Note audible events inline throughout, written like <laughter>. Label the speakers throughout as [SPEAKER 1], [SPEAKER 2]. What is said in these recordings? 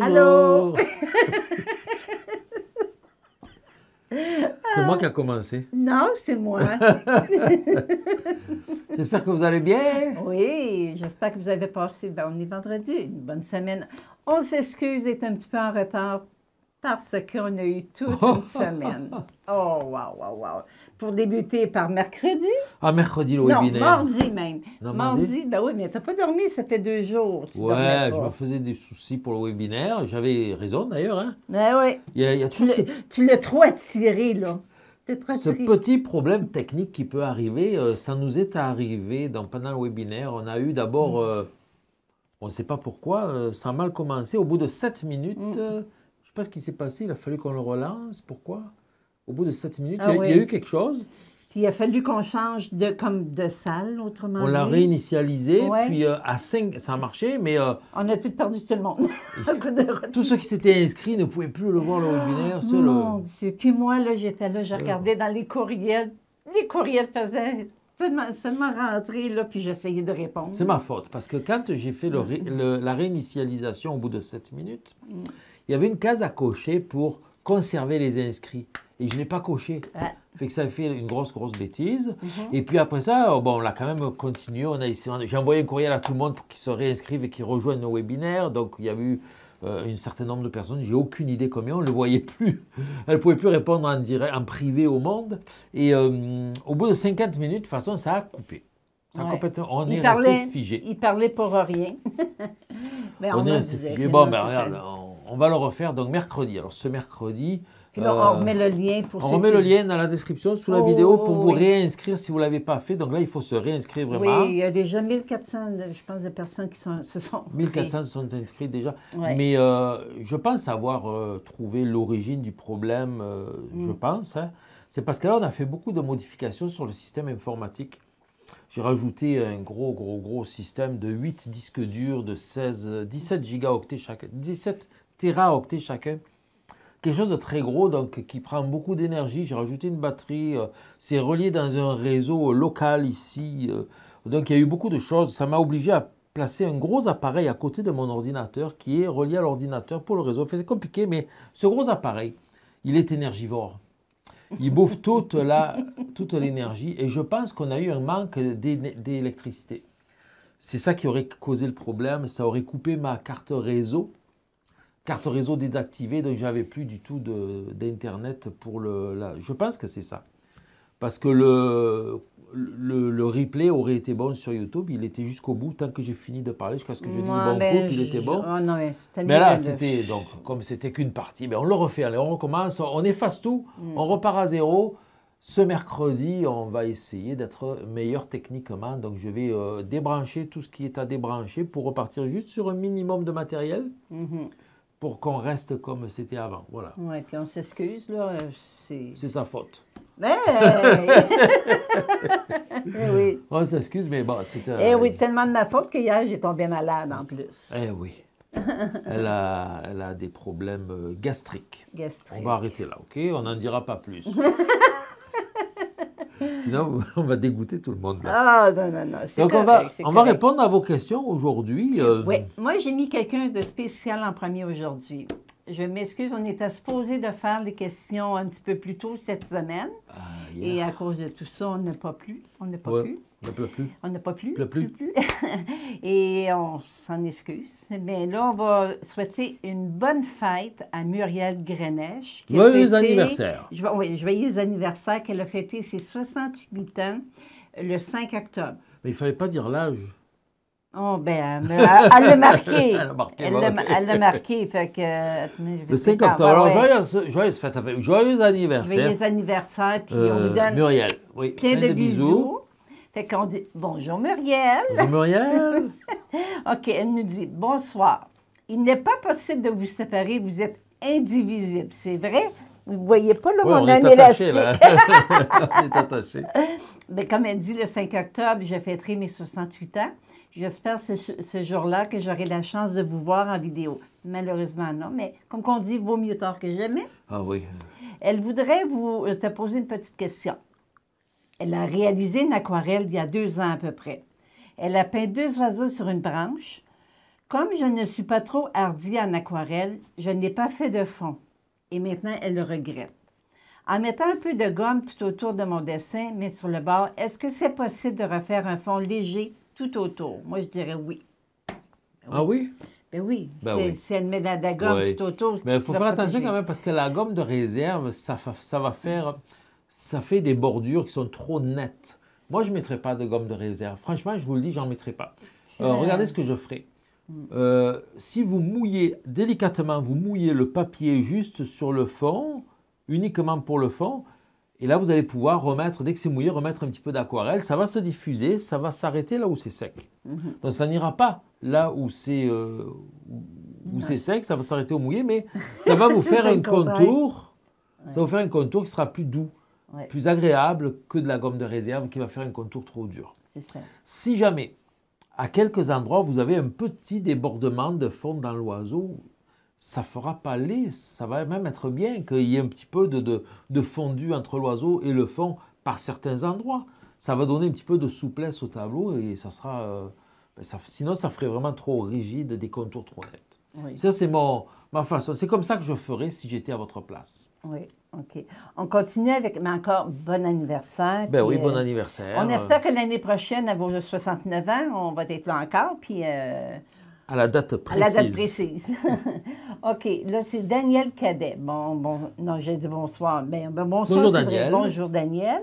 [SPEAKER 1] Allô <laughs> C'est moi qui a commencé.
[SPEAKER 2] Non, c'est moi. <laughs>
[SPEAKER 1] j'espère que vous allez bien.
[SPEAKER 2] Oui, j'espère que vous avez passé, ben, on est vendredi, une bonne semaine. On s'excuse d'être un petit peu en retard parce qu'on a eu toute une <laughs> semaine. Oh, wow, wow, wow pour débuter par mercredi.
[SPEAKER 1] Ah, mercredi, le non, webinaire. Mardi
[SPEAKER 2] même. Non, mardi, ben oui, mais t'as pas dormi, ça fait deux jours. Tu ouais, je me
[SPEAKER 1] faisais des soucis pour le webinaire. J'avais raison d'ailleurs. Hein? Ben oui.
[SPEAKER 2] tu, l'as, trop attiré, là. Ce petit
[SPEAKER 1] problème technique qui peut arriver, euh, ça nous est arrivé dans, pendant le webinaire. On a eu d'abord, mm. euh, on ne sait pas pourquoi, euh, ça a mal commencé. Au bout de sept minutes, mm. je ne sais pas ce qui s'est passé, il a fallu qu'on le relance. Pourquoi au bout de sept minutes, ah il, y a, eu quelque
[SPEAKER 2] chose. il a fallu qu'on change de, comme de salle, autrement On l'a réinitialisé, puis
[SPEAKER 1] euh, à cinq, ça a marché, mais... Euh,
[SPEAKER 2] on a tout perdu, tout le monde. <laughs> <laughs> Tous ceux qui s'étaient inscrits ne pouvaient plus le voir, le webinaire. Oh, euh, mon Puis moi, là, j'étais là, je regardais dans les courriels. Les courriels faisaient seulement rentrer, là, puis j'essayais de répondre. C'est ma
[SPEAKER 1] faute, parce que quand j'ai fait mm. la réinitialisation au bout de sept minutes, mm. il y avait une case à cocher pour conserver les inscrits et je ne l'ai pas coché. Ça Fait que ça fait une grosse, grosse bêtise. Mhm. Et puis après ça, euh, bon, on a quand même continué. On a, j'ai envoyé un courriel à tout le monde pour qu'ils se réinscrivent et qu'ils rejoignent nos webinaires. Donc il y a eu une euh, un certain nombre de personnes, j'ai aucune idée combien, on ne le voyait plus. <laughs> Elle ne pouvait plus répondre en, direct, en privé au monde. Et euh, au bout de 50 minutes, de toute façon, ça a coupé. Ça complètement, on est resté figé.
[SPEAKER 2] Il parlait pour rien. <laughs> on, est resté figé. Bon, ben,
[SPEAKER 1] on, on va le refaire donc mercredi. Alors ce mercredi, on euh, remet le lien pour le lien dans la description sous la oh, vidéo pour vous réinscrire si vous ne l'avez pas fait. Donc là, il faut se réinscrire vraiment. Oui, il y
[SPEAKER 2] a déjà 1400, je pense, de personnes qui sont, se sont. 1400
[SPEAKER 1] se sont inscrites déjà. Mais euh, je pense avoir euh, trouvé l'origine du problème, mm. je pense. Hein. C'est parce que là, on a fait beaucoup de modifications sur le système informatique. J'ai rajouté un gros, gros, gros système de 8 disques durs de 16, 17 gigaoctets chacun, 17 teraoctets chacun quelque chose de très gros, donc qui prend beaucoup d'énergie. J'ai rajouté une batterie, euh, c'est relié dans un réseau local ici. Euh. donc il y a eu beaucoup de choses. Ça m'a obligé à placer un gros appareil à côté de mon ordinateur qui est relié à l'ordinateur pour le réseau. c'est compliqué, mais ce gros appareil, il est énergivore. Il bouffe <laughs> toute, la, toute l'énergie et je pense qu'on a eu un manque d'électricité. C'est ça qui aurait causé le problème, ça aurait coupé ma carte réseau carte réseau désactivée, donc j'avais plus du tout d'internet pour le. Je pense que c'est ça. Parce que le, le, replay aurait été bon sur YouTube, il était jusqu'au bout, tant que j'ai fini de parler, jusqu'à ce que je dise bon ben, coup, il était bon. Oh, mais, là, c'était donc comme c'était qu'une partie, mais ben, on le refait, allez, on recommence, on efface tout, mm. on repart à zéro. Ce mercredi, on va essayer d'être meilleur techniquement, donc je vais euh, débrancher tout ce qui est à débrancher pour repartir juste sur un minimum de matériel. Mm-hmm pour qu'on reste comme c'était avant. Voilà.
[SPEAKER 2] Ouais, puis on s'excuse, là. Euh,
[SPEAKER 1] c'est sa faute. Mais <laughs> <laughs> eh oui. On s'excuse, mais bon, c'était. Euh, eh oui,
[SPEAKER 2] tellement de ma faute qu'hier, j'ai tombé malade en plus. Eh oui.
[SPEAKER 1] <laughs> elle, a, elle a des problèmes euh, gastriques. Gastriques. On va arrêter là, OK? On n'en dira pas plus. Sinon, <laughs> on va dégoûter tout le monde.
[SPEAKER 2] Ah, non, non, non. Donc, on, va, on va, répondre
[SPEAKER 1] à vos questions aujourd'hui. Euh. Oui,
[SPEAKER 2] moi, j'ai mis quelqu'un de spécial en premier aujourd'hui. Je m'excuse, on était supposé de faire les questions un petit peu plus tôt cette semaine. Ah, Et à cause de tout ça, on n'a pas pu. On n'a pas pu. On peut plus. On n'a pas plus. Plus, <laughs> Et on s'en excuse. Mais là, on va souhaiter une bonne fête à Muriel Grenèche. Joyeux anniversaire. Je, oui, joyeux anniversaire qu'elle a fêté ses 68 ans le 5 octobre.
[SPEAKER 1] Mais il ne fallait pas dire l'âge.
[SPEAKER 2] Oh, ben, elle l'a marqué. <laughs> elle l'a marqué. Elle le 5 octobre. Alors,
[SPEAKER 1] joyeuse, fête Joyeux anniversaire. Joyeux
[SPEAKER 2] anniversaire. Puis on vous euh, donne plein, de, bisous. Fait qu'on dit Bonjour Muriel. Bonjour Muriel. <laughs> OK, elle nous dit Bonsoir. Il n'est pas possible de vous séparer, vous êtes indivisible. C'est vrai? Vous ne voyez pas là, oui, mon <laughs> on est
[SPEAKER 1] on est <laughs>
[SPEAKER 2] Mais comme elle dit, le 5 octobre, je fêterai mes 68 ans. J'espère ce, jour-là que j'aurai la chance de vous voir en vidéo. Malheureusement, non, mais comme on dit, vaut mieux tard que jamais. Ah oui. Elle voudrait vous, euh, te poser une petite question. Elle a réalisé une aquarelle il y a deux ans à peu près. Elle a peint deux oiseaux sur une branche. Comme je ne suis pas trop hardie en aquarelle, je n'ai pas fait de fond. Et maintenant, elle le regrette. En mettant un peu de gomme tout autour de mon dessin, mais sur le bord, est-ce que c'est possible de refaire un fond léger tout autour? Moi, je dirais oui. Ah oui? Ben oui, ben si elle met de la, gomme tout autour. Mais il faut faire attention quand
[SPEAKER 1] même parce que la gomme de réserve, ça, ça va faire ça fait des bordures qui sont trop nettes. Moi, je ne mettrai pas de gomme de réserve. Franchement, je vous le dis, j'en mettrai pas. Euh, regardez ce que je ferai. Mm. Euh, si vous mouillez délicatement, vous mouillez le papier juste sur le fond, uniquement pour le fond, et là vous allez pouvoir remettre, dès que c'est mouillé, remettre un petit peu d'aquarelle, ça va se diffuser, ça va s'arrêter là où c'est sec. Mhm. Donc ça n'ira pas là où c'est euh, où c'est sec, ça va s'arrêter au mouillé, mais ça va vous <laughs> faire un contour, ça va vous faire un contour qui sera plus doux plus agréable que de la gomme de réserve qui va faire un contour trop dur. Si jamais, à quelques endroits, vous avez un petit débordement de fond dans l'oiseau, ça fera pas lisse, ça va même être bien qu'il y ait un petit peu de, de, fondu entre l'oiseau et le fond par certains endroits. Ça va donner un petit peu de souplesse au tableau et ça sera... Euh, sinon, ça ferait vraiment trop rigide, des contours trop nets. Ça, c'est ma façon. C'est comme ça que je ferais si j'étais à votre place.
[SPEAKER 2] Oui. OK. On continue avec, mais encore, bon anniversaire. Ben oui, bon euh, anniversaire. On espère que l'année prochaine, à vos 69 ans, on va être là encore, puis... Euh,
[SPEAKER 1] à la date précise. À la date
[SPEAKER 2] précise. <laughs> OK. Là, c'est Daniel Cadet. Bon, bon, non, j'ai dit bonsoir. Ben, ben, bonsoir, bonjour Daniel. Bonjour, Daniel.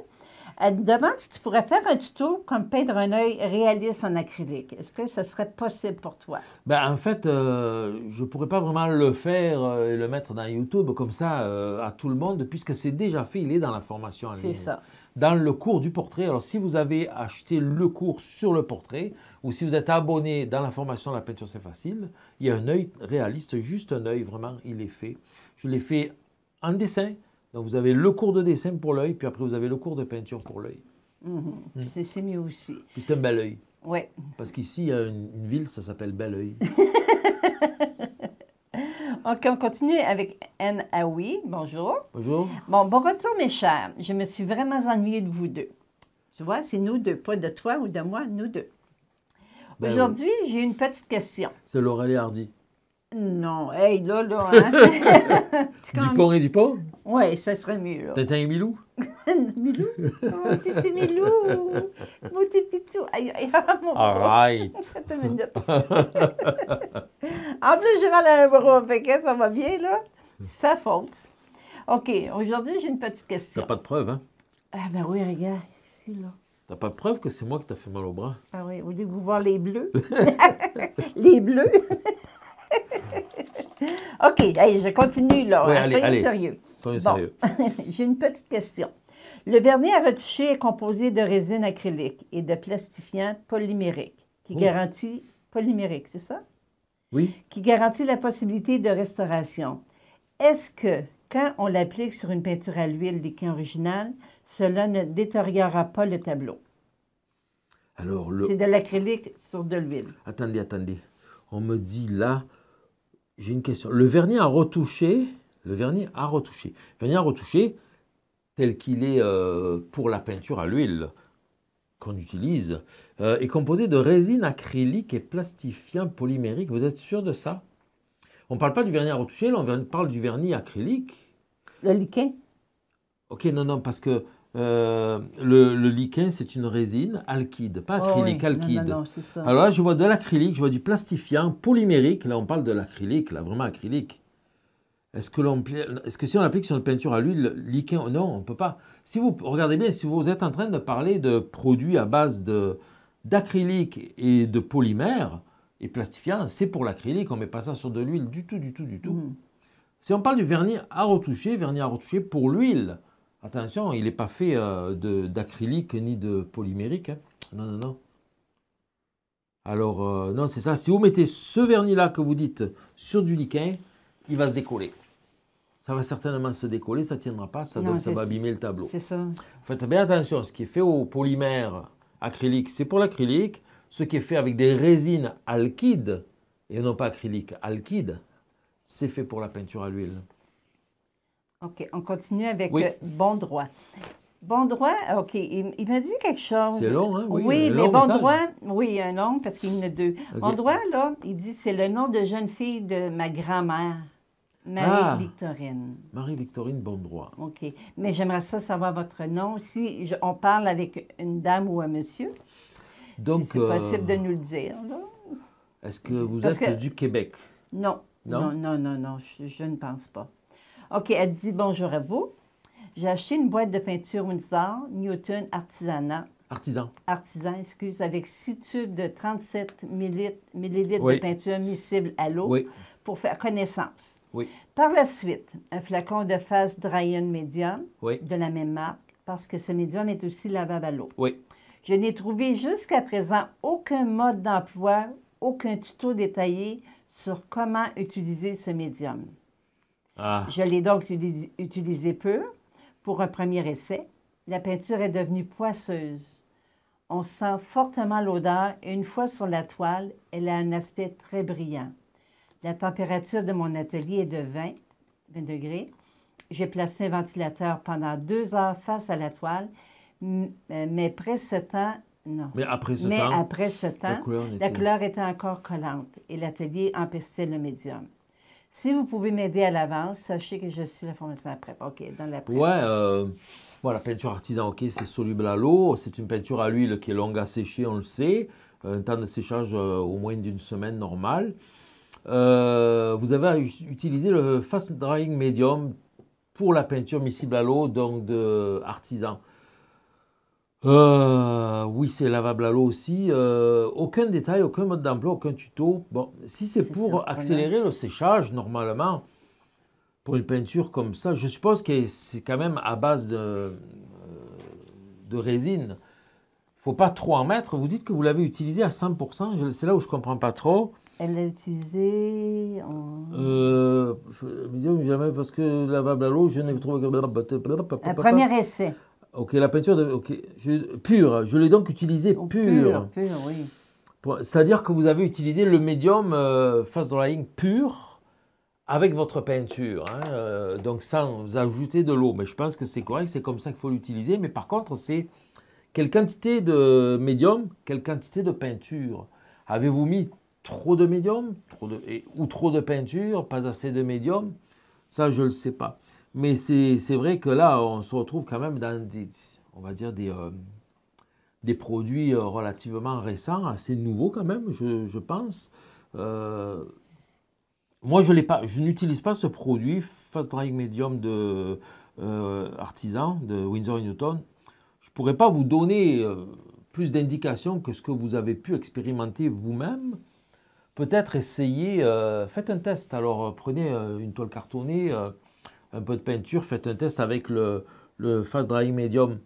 [SPEAKER 2] Elle me demande si tu pourrais faire un tuto comme peindre un œil réaliste en acrylique. Est-ce que ce serait possible pour toi?
[SPEAKER 1] Ben, en fait, euh, je ne pourrais pas vraiment le faire euh, et le mettre dans YouTube comme ça euh, à tout le monde, puisque c'est déjà fait, il est dans la formation C'est ça. Dans le cours du portrait, alors si vous avez acheté le cours sur le portrait, ou si vous êtes abonné dans la formation La peinture c'est facile, il y a un œil réaliste, juste un œil, vraiment, il est fait. Je l'ai fait en dessin, donc vous avez le cours de dessin pour l'œil, puis après vous avez le cours de peinture pour l'œil.
[SPEAKER 2] Mhm. Hmm. C'est mieux aussi.
[SPEAKER 1] c'est un bel œil. Oui. Parce qu'ici, il y a une, ville, ça s'appelle Œil. <laughs>
[SPEAKER 2] OK, on continue avec Anne Aoui. Bonjour. Bonjour. Bon, bon retour, mes chers. Je me suis vraiment ennuyée de vous deux. Tu vois, c'est nous deux, pas de toi ou de moi, nous deux. Ben Aujourd'hui, j'ai une petite question.
[SPEAKER 1] C'est l'Oreille Hardy.
[SPEAKER 2] Non, hey, là, là, hein? <laughs> <laughs> du pont et du pont? Oui, ça serait mieux, là. T'étais un Milou? <laughs> Milou? Oh, t'étais Milou! Mon petit pitou! Aïe, aïe, ah, mon All right! Attends une minute. en plus, j'ai mal à un bras, fait ça va bien, là. Sa faute. OK, aujourd'hui, j'ai une petite question. T'as pas de preuve, hein? Ah ben oui, regarde, ici, là.
[SPEAKER 1] T'as pas de preuve que c'est moi qui t'ai fait mal au bras?
[SPEAKER 2] Ah oui, voulez-vous voir les bleus? les bleus? <laughs> OK, allez, je continue là. allez, sérieux. Soyez sérieux. <laughs> J'ai une petite question. Le vernis à retoucher est composé de résine acrylique et de plastifiant polymérique qui oh. garantit polymérique, c'est ça? Oui. Qui garantit la possibilité de restauration. Est-ce que quand on l'applique sur une peinture à l'huile liquide originale, cela ne détériorera pas le tableau?
[SPEAKER 1] Alors, le... C'est de
[SPEAKER 2] l'acrylique sur de l'huile.
[SPEAKER 1] Attendez, attendez. On me dit là, j'ai une question. Le vernis à retoucher, le vernis à retoucher, vernis à retoucher tel qu'il est euh, pour la peinture à l'huile qu'on utilise, euh, est composé de résine acrylique et plastifiant polymérique. Vous êtes sûr de ça On ne parle pas du vernis à retoucher, on parle du vernis acrylique. Le liquet Ok, non, non, parce que euh, le, le c'est une résine alkyde, pas oh acrylique, alkyde. Alors là, je vois de l'acrylique, je vois du plastifiant polymérique. Là, on parle de l'acrylique, là, vraiment acrylique. Est-ce que, si on l'applique sur une peinture à l'huile, liquin, non, on ne peut pas. Si vous regardez bien, si vous êtes en train de parler de produits à base d'acrylique et de polymère et plastifiant, c'est pour l'acrylique, on ne met pas ça sur de l'huile du tout, du tout, du tout. Mm. Si on parle du vernis à retoucher, vernis à retoucher pour l'huile, Attention, il n'est pas fait euh, d'acrylique ni de polymérique. Hein. Non, non, non. Alors, euh, non, c'est ça. Si vous mettez ce vernis-là que vous dites sur du liquin, il va se décoller. Ça va certainement se décoller, ça ne tiendra pas, ça, va abîmer le tableau. C'est ça. Faites bien attention, ce qui est fait au polymère acrylique, c'est pour l'acrylique. Ce qui est fait avec des résines alkydes, et non pas acrylique, alkydes, c'est fait pour la peinture à l'huile.
[SPEAKER 2] OK, on continue avec Bondroit. Euh, Bondroit, OK, il, m'a dit quelque chose. C'est long, hein? Oui, mais bon droit, oui, un long, parce qu'il y en a deux. Bondroit, là, il dit c'est le nom de jeune fille de ma grand-mère, Marie-Victorine.
[SPEAKER 1] Ah! Marie-Victorine Bondroit.
[SPEAKER 2] OK, mais j'aimerais ça savoir votre nom. Si on parle avec une dame ou un monsieur,
[SPEAKER 1] Donc, si c'est possible
[SPEAKER 2] euh, de nous le dire,
[SPEAKER 1] Est-ce que vous êtes du Québec? Non.
[SPEAKER 2] Non, non, non, non, je ne pense pas. OK, elle dit bonjour à vous. J'ai acheté une boîte de peinture Windsor Newton Artisanat. Artisan. Artisan, excuse, avec six tubes de 37 ml de peinture miscible à l'eau pour faire connaissance. Oui. Par la suite, un flacon de face Dryon Medium de la même marque parce que ce médium est aussi lavable à l'eau. Oui. Je n'ai trouvé jusqu'à présent aucun mode d'emploi, aucun tuto détaillé sur comment utiliser ce médium. Ah. Je l'ai donc utilisé peu pour un premier essai. La peinture est devenue poisseuse. On sent fortement l'odeur et une fois sur la toile, elle a un aspect très brillant. La température de mon atelier est de 20, 20 degrés. J'ai placé un ventilateur pendant deux heures face à la toile, euh, mais après ce temps, non. après la, couleur était... la couleur était encore collante et l'atelier empestait le médium. Si vous pouvez m'aider à l'avance, sachez que je suis la formation à OK, dans la
[SPEAKER 1] Ouais, euh, peinture artisan, OK, c'est soluble à l'eau. C'est une peinture à l'huile qui est longue à sécher, on le sait. Un temps de séchage euh, au moins d'une semaine normale. Euh, vous avez utilisé le fast drying medium pour la peinture miscible à l'eau, donc de artisan. Euh, oui, c'est lavable à l'eau aussi. Euh, aucun détail, aucun mode d'emploi, aucun tuto. Bon, si c'est pour accélérer le séchage, normalement, pour une peinture comme ça, je suppose que c'est quand même à base de, euh, de résine. faut pas trop en mettre. Vous dites que vous l'avez utilisé à 100%. C'est là où je ne comprends pas trop.
[SPEAKER 2] Elle l'a utilisé en.
[SPEAKER 1] Euh, parce que lavable à l'eau, je n'ai trouvé que. Un premier essai. Ok, la peinture de, pure, je l'ai donc utilisé oh, pure. C'est-à-dire que vous avez utilisé le médium euh, face dans la avec votre peinture, hein, euh, donc sans ajouter de l'eau. Mais je pense que c'est correct, c'est comme ça qu'il faut l'utiliser. Mais par contre, c'est quelle quantité de médium, quelle quantité de peinture Avez-vous mis trop de médium ou trop de peinture, pas assez de médium Ça, je ne le sais pas. Mais c'est vrai que là, on se retrouve quand même dans des, on va dire des, euh, des produits euh, relativement récents, assez nouveaux quand même, je, je pense. Euh, moi, je, pas, je n'utilise pas ce produit Fast Drying Medium de Artisan, de Windsor Newton. Je ne pourrais pas vous donner plus d'indications que ce que vous avez pu expérimenter vous-même. Peut-être essayez, faites un test. Alors, prenez une toile cartonnée un peu de peinture, faites un test avec le, le fast drying medium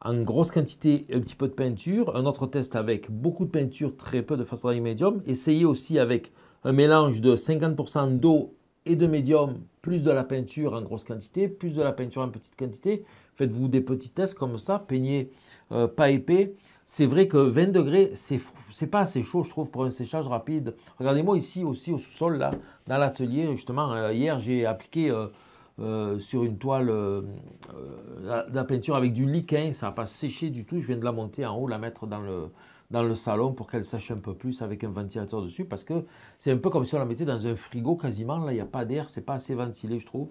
[SPEAKER 1] en grosse quantité un petit peu de peinture, un autre test avec beaucoup de peinture, très peu de fast drying medium. Essayez aussi avec un mélange de 50% d'eau et de médium, plus de la peinture en grosse quantité, plus de la peinture en petite quantité. Faites-vous des petits tests comme ça, peignez euh, pas épais. C'est vrai que 20 degrés, c'est pas assez chaud, je trouve, pour un séchage rapide. Regardez-moi ici aussi au sous-sol, là, dans l'atelier, justement, euh, hier j'ai appliqué... Euh, euh, sur une toile euh, euh, la peinture avec du liquin, ça n'a pas séché du tout. Je viens de la monter en haut, la mettre dans le, dans le salon pour qu'elle sèche un peu plus avec un ventilateur dessus parce que c'est un peu comme si on la mettait dans un frigo quasiment. Là, il n'y a pas d'air, c'est pas assez ventilé, je trouve.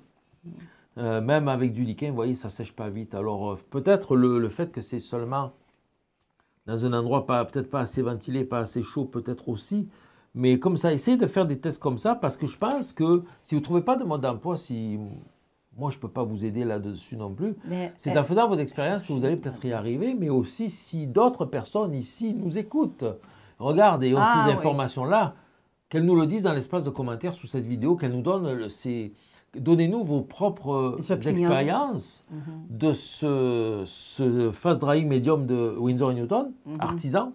[SPEAKER 1] même avec du liquin, vous voyez, ça sèche pas vite. Alors peut-être le, fait que c'est seulement dans un endroit peut-être pas assez ventilé, pas assez chaud, peut-être aussi. Mais comme ça, essayez de faire des tests comme ça parce que je pense que si vous ne trouvez pas de mode d'emploi, si moi, je ne peux pas vous aider là-dessus non plus. C'est euh, en faisant vos expériences que vous allez peut-être y arriver, mais aussi si d'autres personnes ici nous écoutent. regardent et ont ah, ces informations-là, qu'elles nous le disent dans l'espace de commentaires sous cette vidéo, qu'elles nous donnent ces... Donnez-nous vos propres expériences mhm. de ce, ce fast-drying médium de Windsor Newton, mhm. artisan.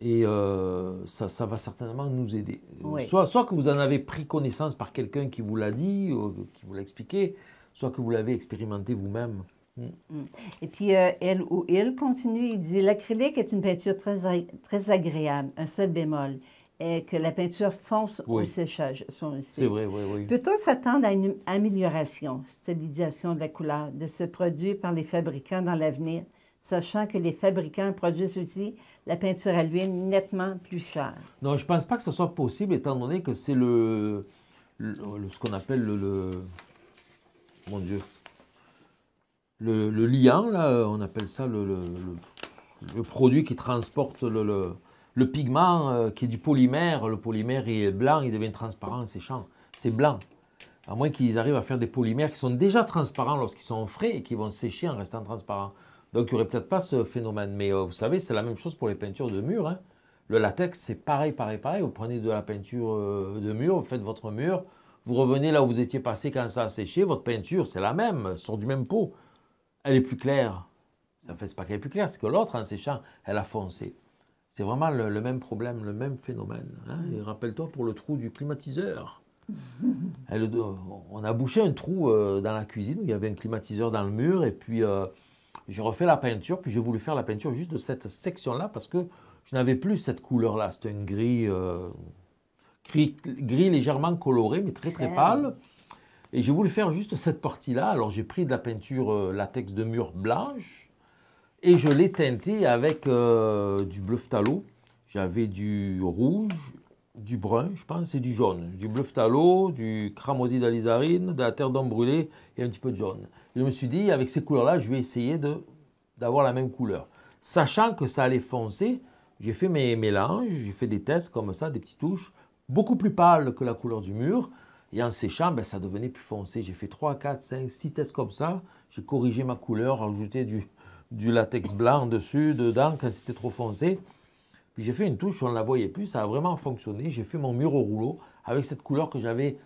[SPEAKER 1] Et euh, ça, va certainement nous aider. Euh, soit, soit que vous en avez pris connaissance par quelqu'un qui vous l'a dit, ou euh, qui vous l'a expliqué, soit que vous l'avez expérimenté vous-même. Hmm.
[SPEAKER 2] Hmm. Et puis, elle ou il continue, il dit L'acrylique est une peinture très, très agréable, un seul bémol, est que la peinture fonce au séchage. C'est vrai,
[SPEAKER 1] oui, oui. Peut-on
[SPEAKER 2] s'attendre à une amélioration, stabilisation de la couleur de ce produit par les fabricants dans l'avenir sachant que les fabricants produisent aussi la peinture à l'huile nettement plus chère.
[SPEAKER 1] Non, je ne pense pas que ce soit possible, étant donné que c'est le, ce qu'on appelle le, Mon Dieu. Le, liant, là, on appelle ça le, produit qui transporte le, pigment, euh, qui est du polymère. Le polymère est blanc, il devient transparent, séchant. C'est blanc. À moins qu'ils arrivent à faire des polymères qui sont déjà transparents lorsqu'ils sont frais et qui vont sécher en restant transparents. Donc il n'y aurait peut-être pas ce phénomène. Mais euh, vous savez, c'est la même chose pour les peintures de mur. Hein. Le latex, c'est pareil, pareil, pareil. Vous prenez de la peinture euh, de mur, vous faites votre mur, vous revenez là où vous étiez passé quand ça a séché, votre peinture, c'est la même, sort du même pot. Elle est plus claire. Ça fait, ce pas qu'elle est plus claire, c'est que l'autre, en séchant, elle a foncé. C'est vraiment le, même problème, le même phénomène. Hein. Et rappelle-toi pour le trou du climatiseur. Euh, on a bouché un trou dans la cuisine où il y avait un climatiseur dans le mur et puis j'ai refait la peinture, puis j'ai voulu faire la peinture juste de cette section-là parce que je n'avais plus cette couleur-là. C'était une euh, gris, gris, légèrement coloré, mais très très pâle. Et j'ai voulu faire juste cette partie-là. Alors j'ai pris de la peinture euh, latex de mur blanche et je l'ai teintée avec euh, du bleu phtalo. J'avais du rouge, du brun, je pense, et du jaune. Du bleu phtalo, du cramoisi d'alizarine, de la terre d'homme brûlée et un petit peu de jaune je me suis dit, avec ces couleurs-là, je vais essayer d'avoir la même couleur. Sachant que ça allait foncer, j'ai fait mes mélanges, j'ai fait des tests comme ça, des petites touches, beaucoup plus pâles que la couleur du mur. Et en séchant, ben, ça devenait plus foncé. J'ai fait 3, 4, 5, 6 tests comme ça. J'ai corrigé ma couleur, rajouté du, latex blanc dessus, dedans, quand c'était trop foncé. Puis j'ai fait une touche, on ne la voyait plus, ça a vraiment fonctionné. J'ai fait mon mur au rouleau avec cette couleur que j'avais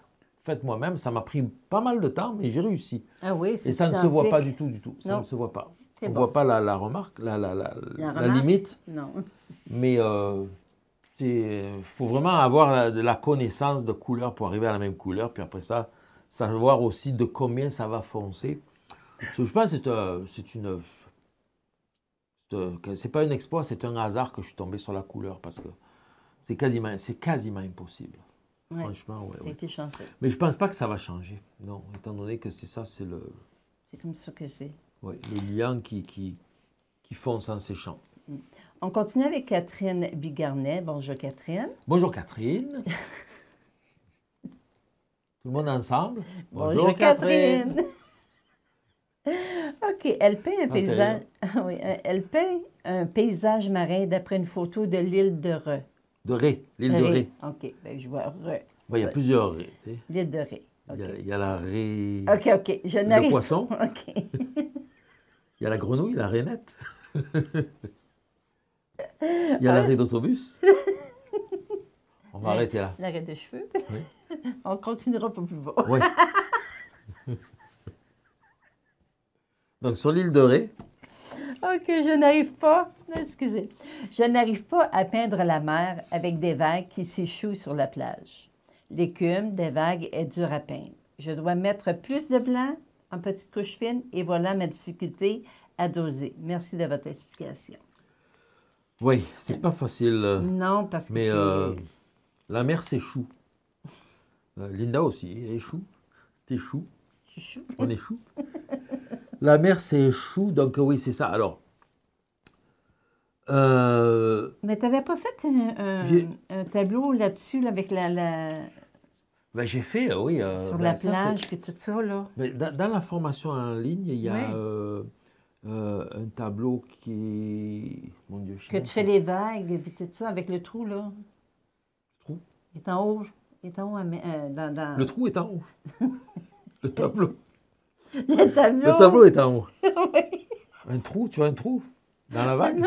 [SPEAKER 1] faites moi-même. Ça m'a pris pas mal de temps, mais j'ai réussi.
[SPEAKER 2] Ah oui, c'est Et ça ne se voit pas du
[SPEAKER 1] tout, du tout. Ça ne se voit pas. On ne voit pas la, remarque, la, limite. Non. Mais il euh, faut vraiment avoir de la connaissance de couleur pour arriver à la même couleur. Puis après ça, savoir aussi de combien ça va foncer. je pense que c'est, euh, une... C'est, euh, pas un exploit, c'est un hasard que je suis tombé sur la couleur parce que c'est quasiment, c'est quasiment impossible. Franchement, oui. été chanceux. Mais je ne pense pas que ça va changer. Non, étant donné que c'est ça, c'est le.
[SPEAKER 2] C'est comme ça que c'est.
[SPEAKER 1] Oui, les liens qui, qui, qui foncent en séchant.
[SPEAKER 2] Mm. On continue avec Catherine Bigarnet. Bonjour Catherine.
[SPEAKER 1] Bonjour Catherine. <laughs> Tout le monde ensemble. Bonjour, Catherine.
[SPEAKER 2] <laughs> OK, elle peint un paysage. <laughs> elle peint un paysage marin d'après une photo de l'île de Re.
[SPEAKER 1] De Ré, l'île de Ré.
[SPEAKER 2] OK, ben, je vois Ré. Ben, il y a plusieurs Ré. L'île de Ré. Il y, a
[SPEAKER 1] la Ré. OK, OK, je Le poisson. OK. <laughs> il y a la grenouille, la Rénette. <laughs> il y a l'arrêt la d'autobus. <laughs> On va arrêter là. L'arrêt
[SPEAKER 2] des de cheveux. Oui. On continuera pour plus bas. Oui.
[SPEAKER 1] Donc, sur l'île de Ré,
[SPEAKER 2] OK, je n'arrive pas. Excusez. Je n'arrive pas à peindre la mer avec des vagues qui s'échouent sur la plage. L'écume des vagues est dure à peindre. Je dois mettre plus de blanc en petites couches fines et voilà ma difficulté à doser. Merci de votre explication.
[SPEAKER 1] Oui, c'est pas facile. Euh, non, parce que Mais euh, la mer s'échoue. Euh, Linda aussi échoue. T'échoues. On échoue. <laughs> La mer c'est chou, donc oui, c'est ça. Alors. Euh,
[SPEAKER 2] Mais tu n'avais pas fait un, tableau là-dessus, avec la.
[SPEAKER 1] Ben, j'ai fait, euh, oui. Euh, Sur ben, la plage,
[SPEAKER 2] et tout ça, là. Mais dans, la formation
[SPEAKER 1] en ligne, il y a. un tableau qui. Mon Dieu, je
[SPEAKER 2] Que tu fais les vagues, et tout ça, avec le trou, là. Le trou? Il est en haut. Il est en haut dans... Le trou est en haut. <laughs> le tableau. <laughs> Le tableau. est en haut. <laughs>
[SPEAKER 1] Un trou, tu vois un trou dans la vague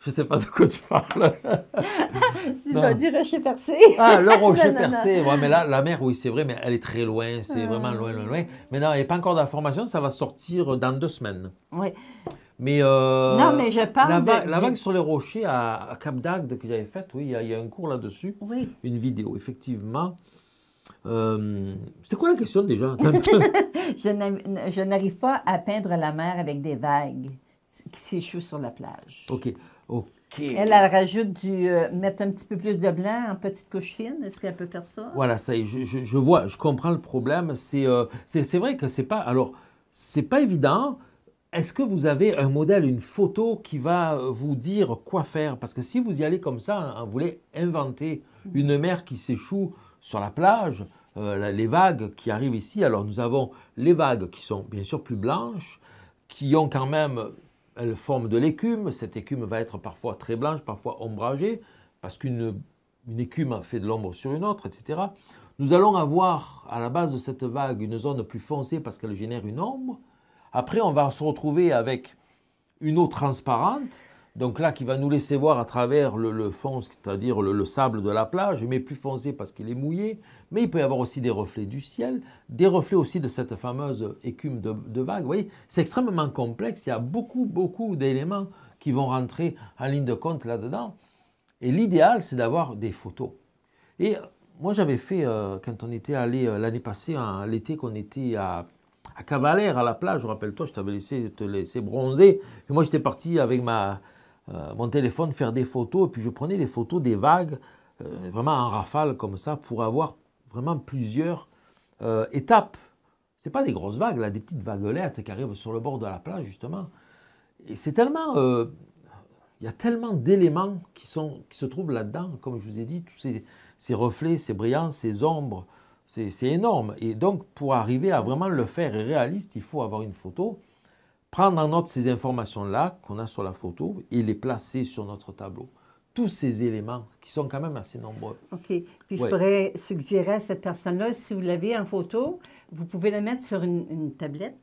[SPEAKER 1] Je ne sais pas de quoi tu parles.
[SPEAKER 2] tu <laughs> vas dire rocher percé. Ah, le rocher percé. mais là,
[SPEAKER 1] la mer, oui, c'est vrai, mais elle est très loin. C'est vraiment loin, loin, loin. Ah. Mais non, il n'y a pas encore d'information, Ça va sortir dans deux semaines. Oui. Mais euh, non, mais je parle la, vague, la vague sur les rochers à, Cap d'Agde que j'avais faite, oui, il y, a, un cours là-dessus, une vidéo, effectivement. Euh, c'est quoi la question déjà? <laughs>
[SPEAKER 2] je n'arrive pas à peindre la mer avec des vagues qui s'échouent sur la plage.
[SPEAKER 1] OK. OK.
[SPEAKER 2] Elle, elle rajoute du. Euh, mettre un petit peu plus de blanc en petite couche fine. Est-ce qu'elle peut faire ça?
[SPEAKER 1] Voilà, ça y est, je, vois, je comprends le problème. Euh, c'est c'est vrai que c'est pas. Alors, c'est pas évident. Est-ce que vous avez un modèle, une photo qui va vous dire quoi faire Parce que si vous y allez comme ça, hein, vous voulez inventer mm. une mer qui s'échoue sur la plage, euh, les vagues qui arrivent ici. Alors nous avons les vagues qui sont bien sûr plus blanches, qui ont quand même, elles forment de l'écume. Cette écume va être parfois très blanche, parfois ombragée, parce qu'une une écume fait de l'ombre sur une autre, etc. Nous allons avoir à la base de cette vague une zone plus foncée parce qu'elle génère une ombre. Après, on va se retrouver avec une eau transparente donc là qui va nous laisser voir à travers le, fond, c'est-à-dire le, sable de la plage, mais plus foncé parce qu'il est mouillé, mais il peut y avoir aussi des reflets du ciel, des reflets aussi de cette fameuse écume de, vagues. vague. Vous voyez, c'est extrêmement complexe, il y a beaucoup, beaucoup d'éléments qui vont rentrer en ligne de compte là-dedans. Et l'idéal, c'est d'avoir des photos. Et moi, j'avais fait, euh, quand on était allé euh, l'année passée, hein, l'été qu'on était à à Cavalère, à la plage, je rappelle-toi, je t'avais laissé te laisser bronzer. Et moi, j'étais parti avec ma, euh, mon téléphone faire des photos, et puis je prenais des photos des vagues, euh, vraiment en rafale comme ça, pour avoir vraiment plusieurs euh, étapes. Ce pas des grosses vagues, là, des petites vaguelettes qui arrivent sur le bord de la plage, justement. Et c'est tellement... Il y a tellement d'éléments qui, se trouvent là-dedans, comme je vous ai dit, tous ces, reflets, ces brillants, ces ombres, c'est énorme. Et donc, pour arriver à vraiment le faire réaliste, il faut avoir une photo prendre en note ces informations-là qu'on a sur la photo et les placer sur notre tableau. Tous ces éléments qui sont quand même assez nombreux.
[SPEAKER 2] OK. Puis je pourrais suggérer à cette personne-là, si vous l'avez en photo, vous pouvez la mettre sur une, tablette.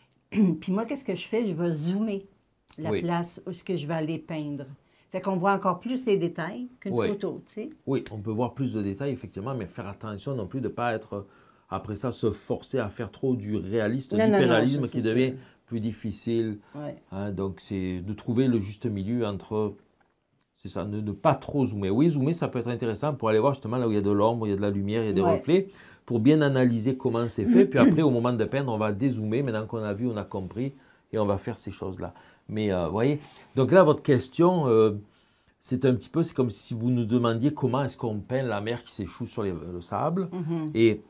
[SPEAKER 2] <clears throat> Puis moi, qu'est-ce que je fais? Je vais zoomer la place où ce que je vais aller peindre. Fait qu'on voit encore plus les détails qu'une photo, tu sais.
[SPEAKER 1] Oui, on peut voir plus de détails, effectivement, mais faire attention non plus de ne pas être, euh, après ça, se forcer à faire trop du réalisme, du réalisme qui devient difficile. Hein, donc, c'est de trouver le juste milieu entre. C'est ça, ne, pas trop zoomer. Oui, zoomer, ça peut être intéressant pour aller voir justement là où il y a de l'ombre, il y a de la lumière, il y a des reflets, pour bien analyser comment c'est fait. Puis après, au moment de peindre, on va dézoomer. Maintenant qu'on a vu, on a compris, et on va faire ces choses-là. Mais euh, voyez, donc là, votre question, euh, c'est un petit peu, c'est comme si vous nous demandiez comment est-ce qu'on peint la mer qui s'échoue sur le sable. Mm-hmm. Et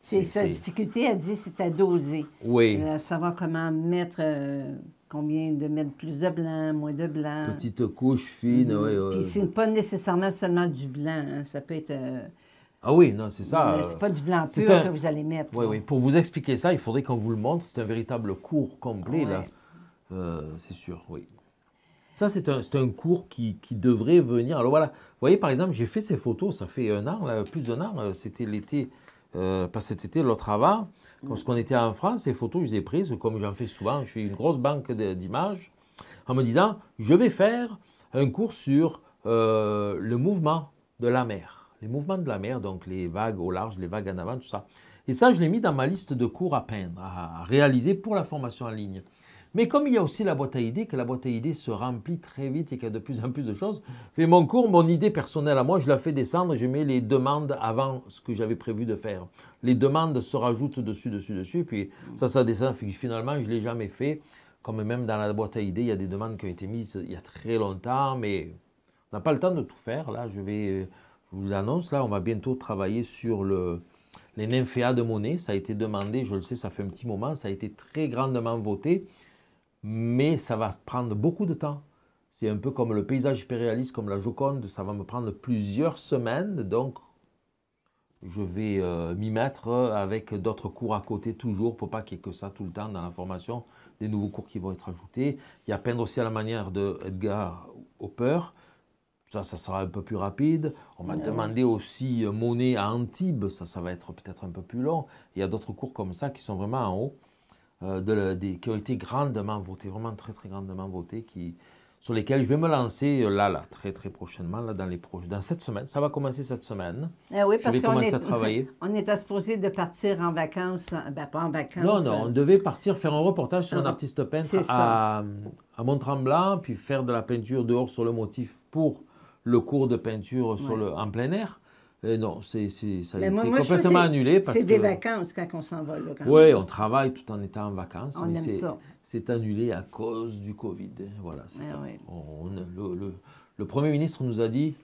[SPEAKER 1] c'est ça, la
[SPEAKER 2] difficulté, elle dit, c'est à doser. Oui. Euh, à savoir comment mettre, euh, combien de mettre plus de blanc, moins de blanc.
[SPEAKER 1] Petite couche fine, mhm. oui. Puis c'est
[SPEAKER 2] pas nécessairement seulement du blanc, hein. ça peut être... Euh,
[SPEAKER 1] ah oui, non, c'est ça. c'est pas du blanc pur que vous allez mettre. Oui, oui. Pour vous expliquer ça, il faudrait qu'on vous le montre. C'est un véritable cours complet, là. c'est sûr, oui. Ça, c'est un, cours qui, devrait venir. Alors voilà, vous voyez, par exemple, j'ai fait ces photos, ça fait un an, plus d'un an, c'était l'été euh, parce que cet été, l'autre avant, lorsqu'on était en France, les photos, je les ai prises, comme j'en fais souvent, je suis une grosse banque d'images, en me disant, je vais faire un cours sur euh, le mouvement de la mer. Les mouvements de la mer, donc les vagues au large, les vagues en avant, tout ça. Et ça, je l'ai mis dans ma liste de cours à peindre, à réaliser pour la formation en ligne. Mais comme il y a aussi la boîte à idées, que la boîte à idées se remplit très vite et qu'il y a de plus en plus de choses, fait mon cours, mon idée personnelle à moi, je la fais descendre, je mets les demandes avant ce que j'avais prévu de faire. Les demandes se rajoutent dessus, dessus, dessus, puis ça, ça descend. Finalement, je ne l'ai jamais fait. Comme même dans la boîte à idées, il y a des demandes qui ont été mises il y a très longtemps, mais on n'a pas le temps de tout faire. Là, je vais, vous l'annonce, là, on va bientôt travailler sur le, les nymphéas de monnaie. Ça a été demandé, je le sais, ça fait un petit moment, ça a été très grandement voté mais ça va prendre beaucoup de temps. C'est un peu comme le paysage hyperréaliste, comme la Joconde, ça va me prendre plusieurs semaines, donc je vais euh, m'y mettre avec d'autres cours à côté toujours pour pas qu'il y ait que ça tout le temps dans la formation, des nouveaux cours qui vont être ajoutés. Il y a peindre aussi à la manière de Edgar Hopper, ça, ça sera un peu plus rapide. On m'a demandé aussi euh, Monet à Antibes, ça, ça va être peut-être un peu plus long. Il y a d'autres cours comme ça qui sont vraiment en haut. Euh, de, qui ont été grandement votés, vraiment très très grandement votés, qui, sur lesquels je vais me lancer euh, là, là, très très prochainement, là, dans, les pro dans cette semaine. Ça va commencer cette semaine. Eh oui, parce qu'on est, à travailler. <laughs>
[SPEAKER 2] on était supposé de partir en vacances, euh, ben pas en vacances. Non, non, on
[SPEAKER 1] devait partir faire un reportage sur un ah artiste peintre à, à Mont-Tremblant, puis faire de la peinture dehors sur le motif pour le cours de peinture sur le, en plein air. Euh, non, c'est complètement annulé. C'est des
[SPEAKER 2] vacances quand on s'envole. oui, on
[SPEAKER 1] travaille tout en étant en vacances. On aime ça. C'est annulé à cause du COVID. Voilà, c'est ah ça. le, premier ministre nous a dit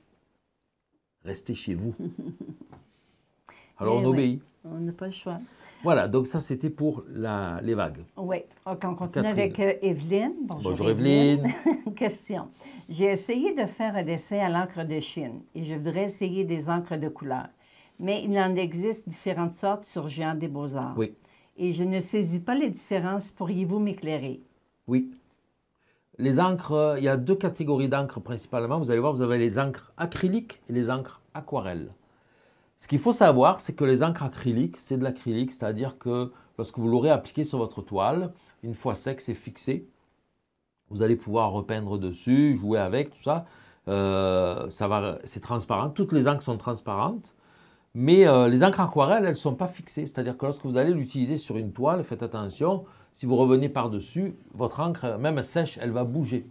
[SPEAKER 1] restez chez vous. <laughs> Alors on eh obéit.
[SPEAKER 2] On n'a pas le choix.
[SPEAKER 1] Voilà, donc ça c'était pour les vagues.
[SPEAKER 2] Oui, on continue avec euh, Evelyne. Bonjour, <laughs> Question. J'ai essayé de faire un dessin à l'encre de Chine et je voudrais essayer des encres de couleur. Mais il en existe différentes sortes sur Géant des Beaux-Arts. Oui. Et je ne saisis pas les différences. Pourriez-vous m'éclairer?
[SPEAKER 1] Oui. Les encres, il y a deux catégories d'encres principalement. Vous allez voir, vous avez les encres acryliques et les encres aquarelles. Ce qu'il faut savoir, c'est que les encres acryliques, c'est de l'acrylique, c'est-à-dire que lorsque vous l'aurez appliqué sur votre toile, une fois sec, c'est fixé. Vous allez pouvoir repeindre dessus, jouer avec, tout ça. Euh, c'est transparent. Toutes les encres sont transparentes. Mais euh, les encres aquarelles, elles ne sont pas fixées. C'est-à-dire que lorsque vous allez l'utiliser sur une toile, faites attention, si vous revenez par-dessus, votre encre, même sèche, elle va bouger.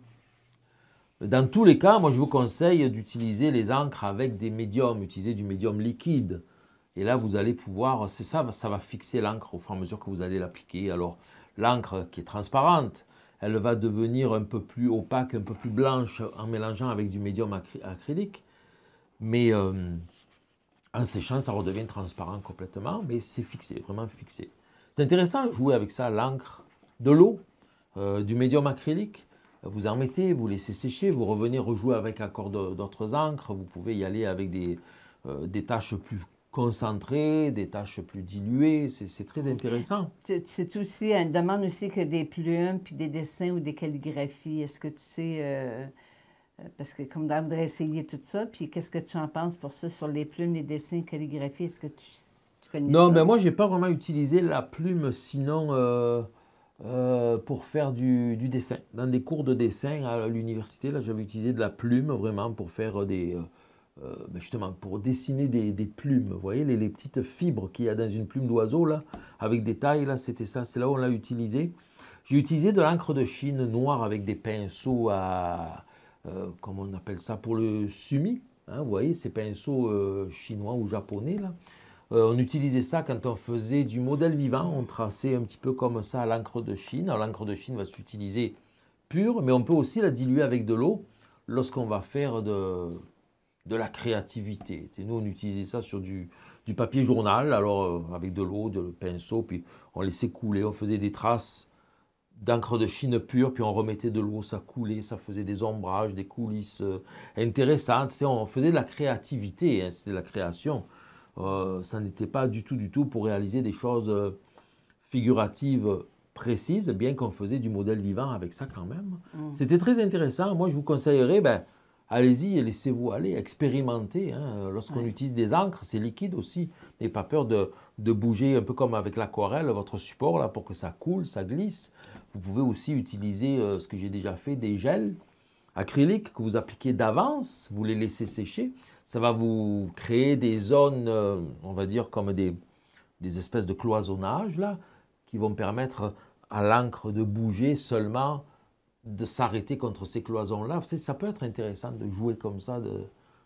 [SPEAKER 1] Dans tous les cas, moi je vous conseille d'utiliser les encres avec des médiums, utiliser du médium liquide. Et là, vous allez pouvoir, c'est ça, ça va fixer l'encre au fur et à mesure que vous allez l'appliquer. Alors, l'encre qui est transparente, elle va devenir un peu plus opaque, un peu plus blanche en mélangeant avec du médium acrylique. Mais euh, en séchant, ça redevient transparent complètement, mais c'est fixé, vraiment fixé. C'est intéressant de jouer avec ça, l'encre, de l'eau, euh, du médium acrylique vous en mettez, vous laissez sécher, vous revenez rejouer avec encore d'autres encres, vous pouvez y aller avec des, euh, des tâches plus concentrées, des tâches plus diluées, c'est très intéressant.
[SPEAKER 2] C'est aussi, elle hein, demande aussi que des plumes, puis des dessins ou des calligraphies. Est-ce que tu sais, euh, euh, parce que comme on voudrait essayer tout ça, puis qu'est-ce que tu en penses pour ça sur les plumes, les dessins, calligraphies, est-ce que tu, connais non, ça? Non, ben, mais moi,
[SPEAKER 1] j'ai pas vraiment utilisé la plume, sinon... Euh, pour faire du, dessin. Dans des cours de dessin à l'université, là, j'avais utilisé de la plume vraiment pour faire des. Euh, euh, ben, justement, pour dessiner des, plumes. Vous voyez, les, petites fibres qu'il y a dans une plume d'oiseau, là, avec des tailles, là, c'était ça. C'est là où on l'a utilisé. J'ai utilisé de l'encre de Chine noire avec des pinceaux à. comment on appelle ça Pour le sumi. Hein, vous voyez, ces pinceaux chinois ou japonais, là. Euh, on utilisait ça quand on faisait du modèle vivant, on traçait un petit peu comme ça à l'encre de Chine. L'encre de Chine va s'utiliser pure, mais on peut aussi la diluer avec de l'eau lorsqu'on va faire de, la créativité. nous, on utilisait ça sur du, papier journal, alors euh, avec de l'eau, de le pinceau, puis on laissait couler, on faisait des traces d'encre de Chine pure, puis on remettait de l'eau, ça coulait, ça faisait des ombrages, des coulisses euh, intéressantes. On faisait de la créativité, hein. c'était de la création. Euh, ça n'était pas du tout, du tout pour réaliser des choses euh, figuratives précises, bien qu'on faisait du modèle vivant avec ça quand même. Mm. C'était très intéressant. Moi, je vous conseillerais, ben, allez-y laissez-vous aller, expérimentez. Hein. Lorsqu'on utilise des encres, c'est liquide aussi. N'ayez pas peur de, bouger, un peu comme avec l'aquarelle, votre support là, pour que ça coule, ça glisse. Vous pouvez aussi utiliser, euh, ce que j'ai déjà fait, des gels acryliques que vous appliquez d'avance, vous les laissez sécher ça va vous créer des zones, euh, on va dire, comme des, des espèces de cloisonnages, là, qui vont permettre à l'encre de bouger seulement, de s'arrêter contre ces cloisons-là. Ça peut être intéressant de jouer comme ça, de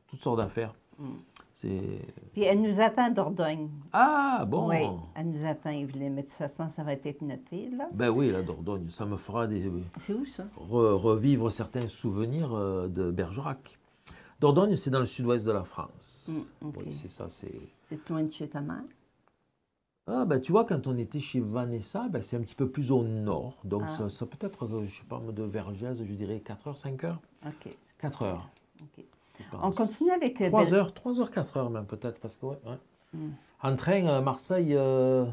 [SPEAKER 1] toutes sortes d'affaires.
[SPEAKER 2] Mm. Puis elle nous attend Dordogne. Ah, bon? Oui, elle nous attend, Evelyne. Mais de toute façon, ça va être noté, là. Ben
[SPEAKER 1] oui, la Dordogne, ça me fera des... C'est où, ça? revivre certains souvenirs euh, de Bergerac. Dordogne, c'est dans le sud-ouest de la France.
[SPEAKER 2] Mm, c'est ça. C'est loin de chez ta
[SPEAKER 1] ah, ben, tu vois, quand on était chez Vanessa, ben, c'est un petit peu plus au nord. Donc, ah. ça, peut être, euh, je ne sais pas, de Vergès, je dirais 4 h 5 h OK. 4 heures. On continue avec. 3 h euh, heures, 3 heures, 4 h même, peut-être. Parce que, ouais. Mm. En train, euh, Marseille. je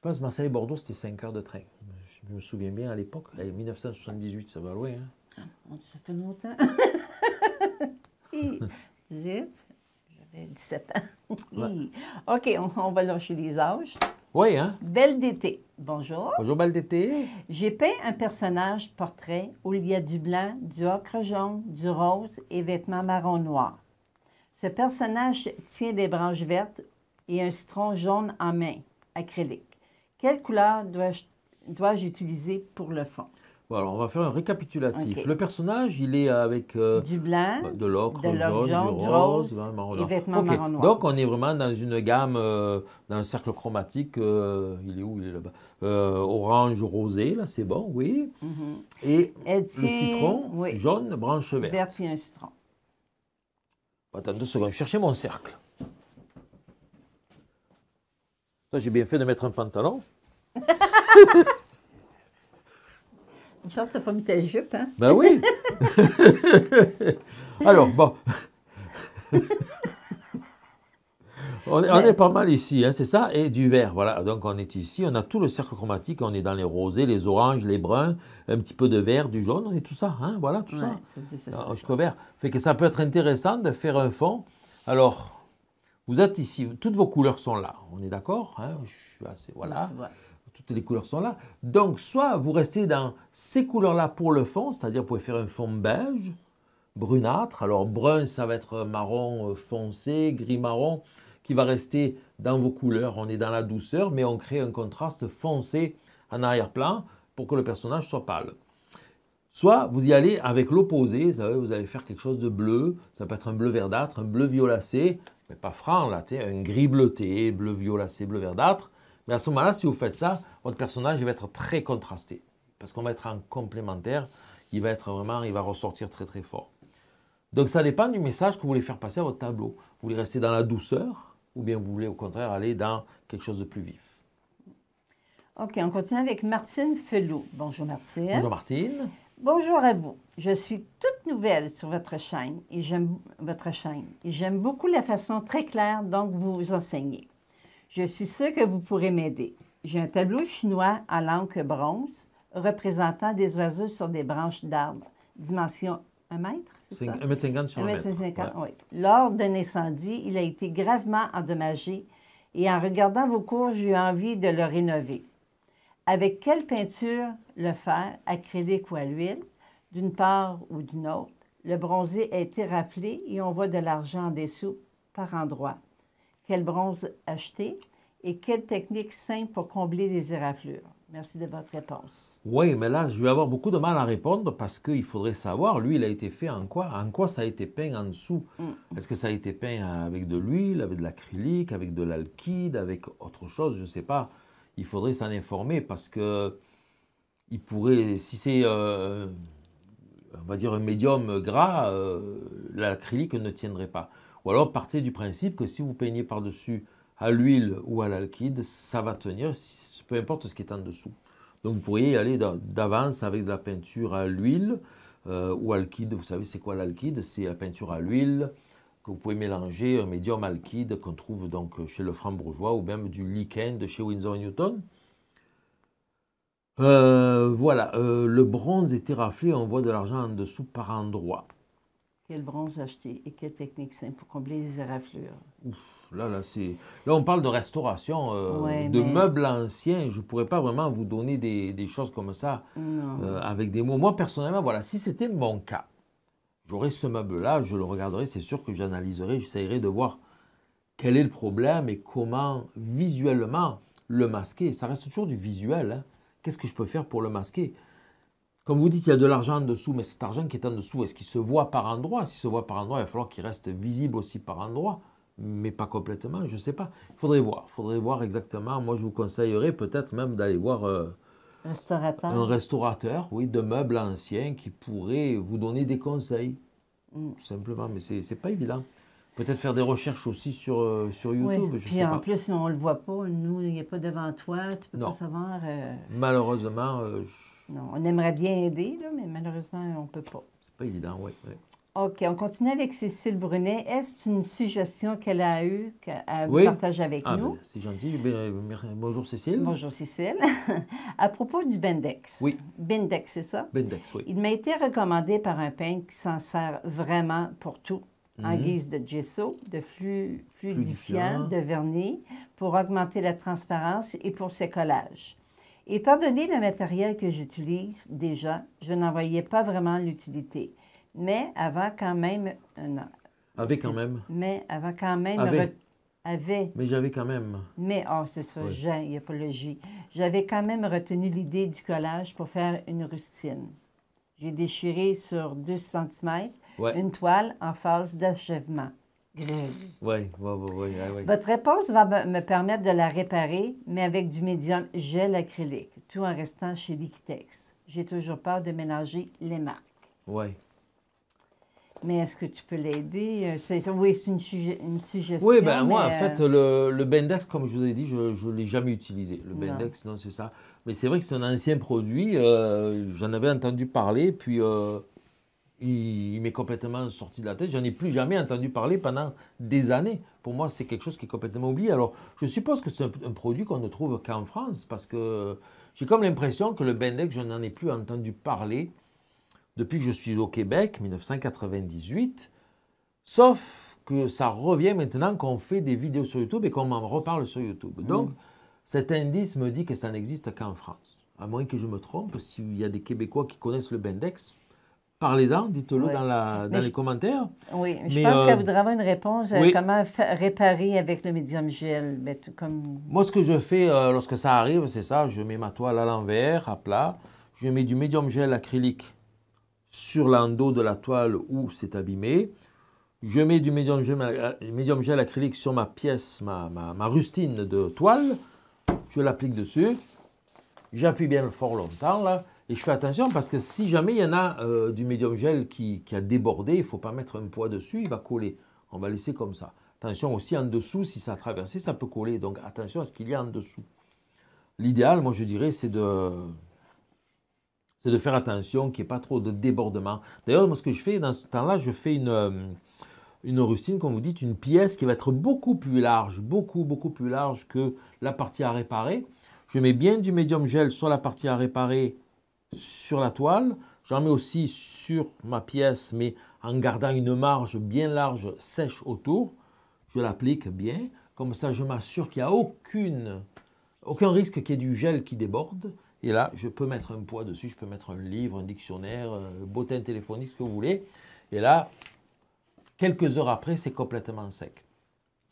[SPEAKER 1] pense Marseille-Bordeaux, c'était 5 heures de train. Je me souviens bien à l'époque, 1978, mm. eh, ça va loin. Hein.
[SPEAKER 2] Ah, ça fait longtemps. <laughs> j'avais 17 ans. OK, on, va lâcher les âges. Oui, hein? Belle d'été. Bonjour. Bonjour, Belle d'été. J'ai peint un personnage portrait où il y a du blanc, du ocre jaune, du rose et vêtements marron-noir. Ce personnage tient des branches vertes et un citron jaune en main, acrylique. Quelle couleur dois-je utiliser pour le fond?
[SPEAKER 1] Voilà, on va faire un récapitulatif. Le personnage, il est avec euh, du blanc, bah, de l'ocre, jaune, du rose, rose marron, hein, vêtements marron noir. Donc, on est vraiment dans une gamme, euh, dans un cercle chromatique. Euh, il est où Il est là-bas. orange, rosé, là, c'est bon, oui. Mm-hmm. Et, le citron, jaune, branche verte. Vert, il un citron. Attends deux secondes, je cherchais mon cercle. J'ai bien fait de mettre un pantalon. <laughs>
[SPEAKER 2] Je tu n'as pas mis ta jupe, hein? Ben oui!
[SPEAKER 1] <laughs> Alors, bon. on, est, ben. pas mal ici, hein, c'est ça, et du vert, voilà. Donc on est ici, on a tout le cercle chromatique, on est dans les rosés, les oranges, les bruns, un petit peu de vert, du jaune, et tout ça, hein, voilà, tout ouais, ça. Jusqu'au vert. Fait que ça peut être intéressant de faire un fond. Alors, vous êtes ici, toutes vos couleurs sont là, on est d'accord hein? Je suis assez, voilà les couleurs sont là. Donc, soit vous restez dans ces couleurs-là pour le fond, c'est-à-dire vous pouvez faire un fond beige, brunâtre. Alors, brun, ça va être marron euh, foncé, gris-marron, qui va rester dans vos couleurs. On est dans la douceur, mais on crée un contraste foncé en arrière-plan pour que le personnage soit pâle. Soit vous y allez avec l'opposé, vous allez faire quelque chose de bleu, ça peut être un bleu verdâtre, un bleu violacé, mais pas franc là, un gris bleuté, bleu violacé, bleu verdâtre. Mais à ce moment-là, si vous faites ça, votre personnage il va être très contrasté. Parce qu'on va être en complémentaire, il va être vraiment, il va ressortir très très fort. Donc ça dépend du message que vous voulez faire passer à votre tableau. Vous voulez rester dans la douceur ou bien vous voulez au contraire aller dans quelque chose de plus vif.
[SPEAKER 2] OK, on continue avec Martine Felou. Bonjour Martine. Bonjour Martine. Bonjour à vous. Je suis toute nouvelle sur votre chaîne et j'aime votre chaîne et j'aime beaucoup la façon très claire dont vous vous enseignez. Je suis sûre que vous pourrez m'aider. J'ai un tableau chinois à l'encre bronze représentant des oiseaux sur des branches d'arbres, dimension 1 mètre, c'est ça? 1 mètre 50 sur 1 mètre. oui. Lors d'un incendie, il a été gravement endommagé et en regardant vos cours, j'ai eu envie de le rénover. Avec quelle peinture le faire, acrylique ou à l'huile, d'une part ou d'une autre? Le bronzé a été raflé et on voit de l'argent en dessous par endroits quel bronze acheter et quelle technique simple pour combler les éraflures? Merci de votre réponse.
[SPEAKER 1] Oui, mais là, je vais avoir beaucoup de mal à répondre parce qu'il faudrait savoir, lui, il a été fait en quoi? En quoi ça a été peint en dessous? Mm. Est-ce que ça a été peint avec de l'huile, avec de l'acrylique, avec de l'alkyde, avec autre chose? Je ne sais pas. Il faudrait s'en informer parce que il pourrait, si c'est, euh, on va dire, un médium gras, euh, l'acrylique ne tiendrait pas. Ou alors partez du principe que si vous peignez par-dessus à l'huile ou à l'alkyde, ça va tenir, peu importe ce qui est en dessous. Donc vous pourriez aller d'avance avec de la peinture à l'huile euh, ou alkyde. Vous savez c'est quoi l'alkyde C'est la peinture à l'huile que vous pouvez mélanger, un médium alkyde qu'on trouve donc chez le franc-bourgeois ou même du lichen de chez Windsor Newton. Euh, voilà, euh, le bronze est éraflé, on voit de l'argent en dessous par endroits.
[SPEAKER 2] Quel bronze acheter et quelle technique c'est pour combler les éraflures?
[SPEAKER 1] là, là, c'est... là, on parle de restauration, euh, de meubles anciens. Je ne pourrais pas vraiment vous donner des, des choses comme ça
[SPEAKER 2] euh,
[SPEAKER 1] avec des mots. Moi, personnellement, voilà, si c'était mon cas, j'aurais ce meuble-là, je le regarderais, c'est sûr que j'analyserais, j'essayerais de voir quel est le problème et comment visuellement le masquer. Ça reste toujours du visuel. Hein. Qu'est-ce que je peux faire pour le masquer comme vous dites, il y a de l'argent en dessous, mais cet argent qui est en dessous, est-ce qu'il se voit par endroit S'il se voit par endroit, il va falloir qu'il reste visible aussi par endroit, mais pas complètement, je ne sais pas. Il faudrait voir, il faudrait voir exactement. Moi, je vous conseillerais peut-être même d'aller voir euh,
[SPEAKER 2] un
[SPEAKER 1] restaurateur oui, de meubles anciens qui pourrait vous donner des conseils, mm. tout simplement, mais ce n'est pas évident. Peut-être faire des recherches aussi sur, euh, sur YouTube. Je sais en
[SPEAKER 2] plus, on ne le voit pas, nous, il n'est pas devant toi, tu ne peux pas savoir. Euh,
[SPEAKER 1] Malheureusement, je
[SPEAKER 2] on aimerait bien aider, mais malheureusement, on ne peut pas.
[SPEAKER 1] C'est pas évident, oui.
[SPEAKER 2] OK, on continue avec Cécile Brunet. Est-ce une suggestion qu'elle a eue, qu'elle partage avec ah, nous? Ben,
[SPEAKER 1] c'est gentil. Bonjour Cécile. Bonjour
[SPEAKER 2] Cécile. <laughs> à propos du Bendex. Oui. Bendex, c'est ça? Bendex, oui. Il m'a été recommandé par un peintre qui s'en sert vraiment pour tout, en mhm. guise de gesso, de flux, fluidifiant, de vernis, pour augmenter la transparence et pour ses collages. Étant donné le matériel que j'utilise déjà, je n'en voyais pas vraiment l'utilité. Mais avant quand même... Euh, non, Avec quand même. Mais avant quand même... Avait. mais j'avais quand même. Mais, oh, c'est ça, j'ai, il a pas J'avais quand même retenu l'idée du collage pour faire une rustine. J'ai déchiré sur 2 cm une toile en phase d'achèvement. Oui,
[SPEAKER 1] oui, oui, oui, Votre
[SPEAKER 2] réponse va me permettre de la réparer, mais avec du médium gel acrylique, tout en restant chez Liquitex. J'ai toujours peur de mélanger les marques. Oui. Mais est-ce que tu peux l'aider? Euh, oui, c'est une, suggestion. Oui, ben moi, en fait,
[SPEAKER 1] euh, le, le, Bendex, comme je vous ai dit, je ne l'ai jamais utilisé. Le Bendex, non, c'est ça. Mais c'est vrai que c'est un ancien produit. Euh, j'en avais entendu parler, puis il, m'est complètement sorti de la tête. Je n'en ai plus jamais entendu parler pendant des années. Pour moi, c'est quelque chose qui est complètement oublié. Alors, je suppose que c'est un, produit qu'on ne trouve qu'en France, parce que j'ai comme l'impression que le Bendex, je n'en ai plus entendu parler depuis que je suis au Québec, 1998. Sauf que ça revient maintenant qu'on fait des vidéos sur YouTube et qu'on m'en reparle sur YouTube. Donc, cet indice me dit que ça n'existe qu'en France. À moins que je me trompe, s'il y a des Québécois qui connaissent le Bendex, Parlez-en, dites-le dans, les commentaires. Oui, je pense qu'elle euh, voudrait
[SPEAKER 2] avoir une réponse comment réparer avec le médium gel. Ben, comme... Moi,
[SPEAKER 1] ce que je fais euh, lorsque ça arrive, c'est ça, je mets ma toile à l'envers, à plat, je mets du médium gel acrylique sur l'endos de la toile où c'est abîmé, je mets du médium gel, euh, acrylique sur ma pièce, ma, ma rustine de toile, je l'applique dessus, j'appuie bien fort longtemps là, et je fais attention parce que si jamais il y en a euh, du médium gel qui, a débordé, il ne faut pas mettre un poids dessus, il va coller. On va laisser comme ça. Attention aussi en dessous, si ça a traversé, ça peut coller. Donc attention à ce qu'il y a en dessous. L'idéal, moi je dirais, c'est de, c'est de faire attention qu'il n'y ait pas trop de débordement. D'ailleurs, moi ce que je fais dans ce temps-là, je fais une, euh, une rustine, comme vous dites, une pièce qui va être beaucoup plus large, beaucoup, beaucoup plus large que la partie à réparer. Je mets bien du médium gel sur la partie à réparer sur la toile. J'en mets aussi sur ma pièce, mais en gardant une marge bien large, sèche autour. Je l'applique bien. Comme ça, je m'assure qu'il n'y a aucun risque qu'il y ait du gel qui déborde. Et là, je peux mettre un poids dessus, je peux mettre un livre, un dictionnaire, un euh, bottin téléphonique, ce que vous voulez. Et là, quelques heures après, c'est complètement sec.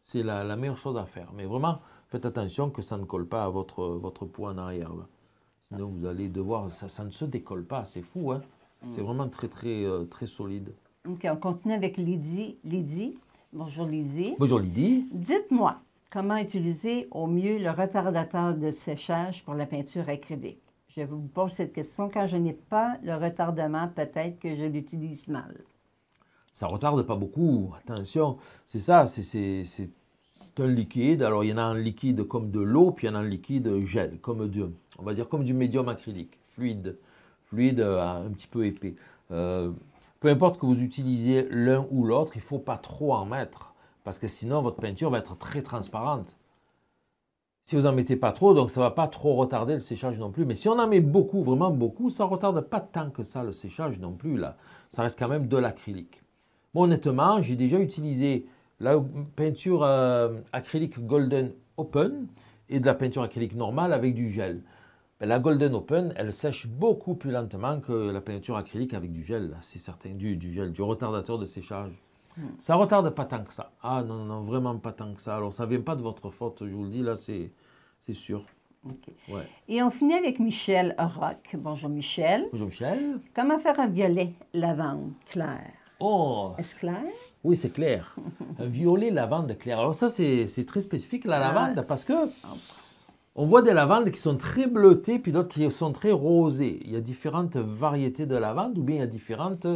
[SPEAKER 1] C'est la, meilleure chose à faire. Mais vraiment, faites attention que ça ne colle pas à votre, votre poids en arrière donc vous allez devoir. Ça, ça ne se décolle pas, c'est fou, hein? Mm. C'est vraiment très, très, euh, très solide.
[SPEAKER 2] OK, on continue avec Lydie. Lydie. Bonjour Lydie. Bonjour Lydie. Dites-moi, comment utiliser au mieux le retardateur de séchage pour la peinture acrylique? Je vous pose cette question. car je n'ai pas le retardement, peut-être que je l'utilise mal.
[SPEAKER 1] Ça retarde pas beaucoup, attention. C'est ça, c'est c'est un liquide. Alors, il y en a un liquide comme de l'eau, puis il y en a un liquide gel, comme de, on va dire comme du médium acrylique, fluide, fluide euh, un petit peu épais. Euh, peu importe que vous utilisiez l'un ou l'autre, il ne faut pas trop en mettre, parce que sinon votre peinture va être très transparente. Si vous n'en mettez pas trop, donc ça ne va pas trop retarder le séchage non plus. Mais si on en met beaucoup, vraiment beaucoup, ça ne retarde pas tant que ça le séchage non plus. là. Ça reste quand même de l'acrylique. honnêtement, j'ai déjà utilisé la peinture euh, acrylique Golden Open et de la peinture acrylique normale avec du gel. la Golden Open, elle sèche beaucoup plus lentement que la peinture acrylique avec du gel, c'est certain, du, gel, du retardateur de séchage. Ça hmm. Ça retarde pas tant que ça. Ah non, non, vraiment pas tant que ça. Alors ça vient pas de votre faute, je vous le dis, là c'est sûr.
[SPEAKER 2] Et on finit avec Michel Rock. Bonjour Michel. Bonjour Michel. Comment faire un violet lavande clair? Oh! Est-ce clair?
[SPEAKER 1] Oui, c'est clair. <laughs> Violet, lavande clair. Alors ça, c'est très spécifique, la lavande, parce que on voit des lavandes qui sont très bleutées, puis d'autres qui sont très rosées. Il y a différentes variétés de lavande, ou bien il y a différentes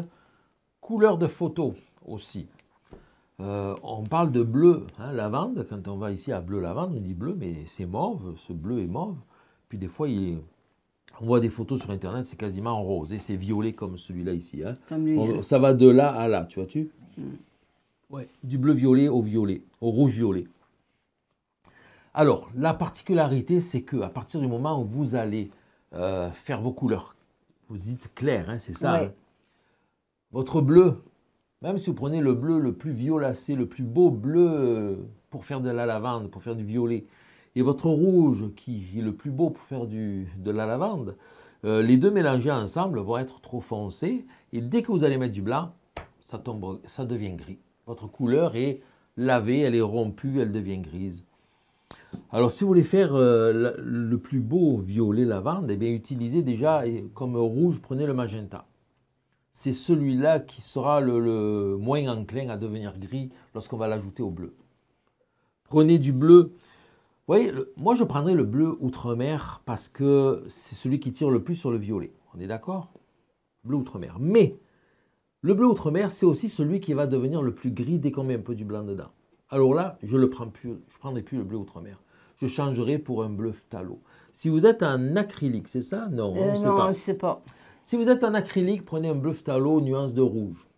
[SPEAKER 1] couleurs de photos aussi. Euh, on parle de bleu, hein, lavande. Quand on va ici à bleu lavande, on dit bleu, mais c'est mauve, ce bleu est mauve. Puis des fois, on voit des photos sur Internet, c'est quasiment rose, et c'est violet comme celui-là ici. Hein. Hein. ça va de là à là, tu vois-tu mm du bleu-violet au violet, au rouge-violet. Alors, la particularité, c'est que à partir du moment où vous allez euh, faire vos couleurs, vous dites clair, hein, c'est ça. Hein. Votre bleu, même si vous prenez le bleu le plus violacé, le plus beau bleu euh, pour faire de la lavande, pour faire du violet, et votre rouge qui est le plus beau pour faire du, de la lavande, euh, les deux mélangés ensemble vont être trop foncés. Et dès que vous allez mettre du blanc, ça, tombe, ça devient gris votre couleur est lavée, elle est rompue, elle devient grise. Alors, si vous voulez faire euh, le plus beau violet lavande, eh bien, utilisez déjà comme rouge, prenez le magenta. C'est celui-là qui sera le, moins enclin à devenir gris lorsqu'on va l'ajouter au bleu. Prenez du bleu. Vous voyez, moi je prendrais le bleu outre-mer parce que c'est celui qui tire le plus sur le violet. On est d'accord Bleu outre-mer. Mais le bleu outre-mer, c'est aussi celui qui va devenir le plus gris dès qu'on met un peu du blanc dedans. Alors là, je ne prends plus, je prendrai plus le bleu outre-mer. Je changerai pour un bleu phtalo. Si vous êtes en acrylique, c'est ça Non, euh, on ne sait pas. Si vous êtes en acrylique, prenez un bleu phtalo nuance de rouge.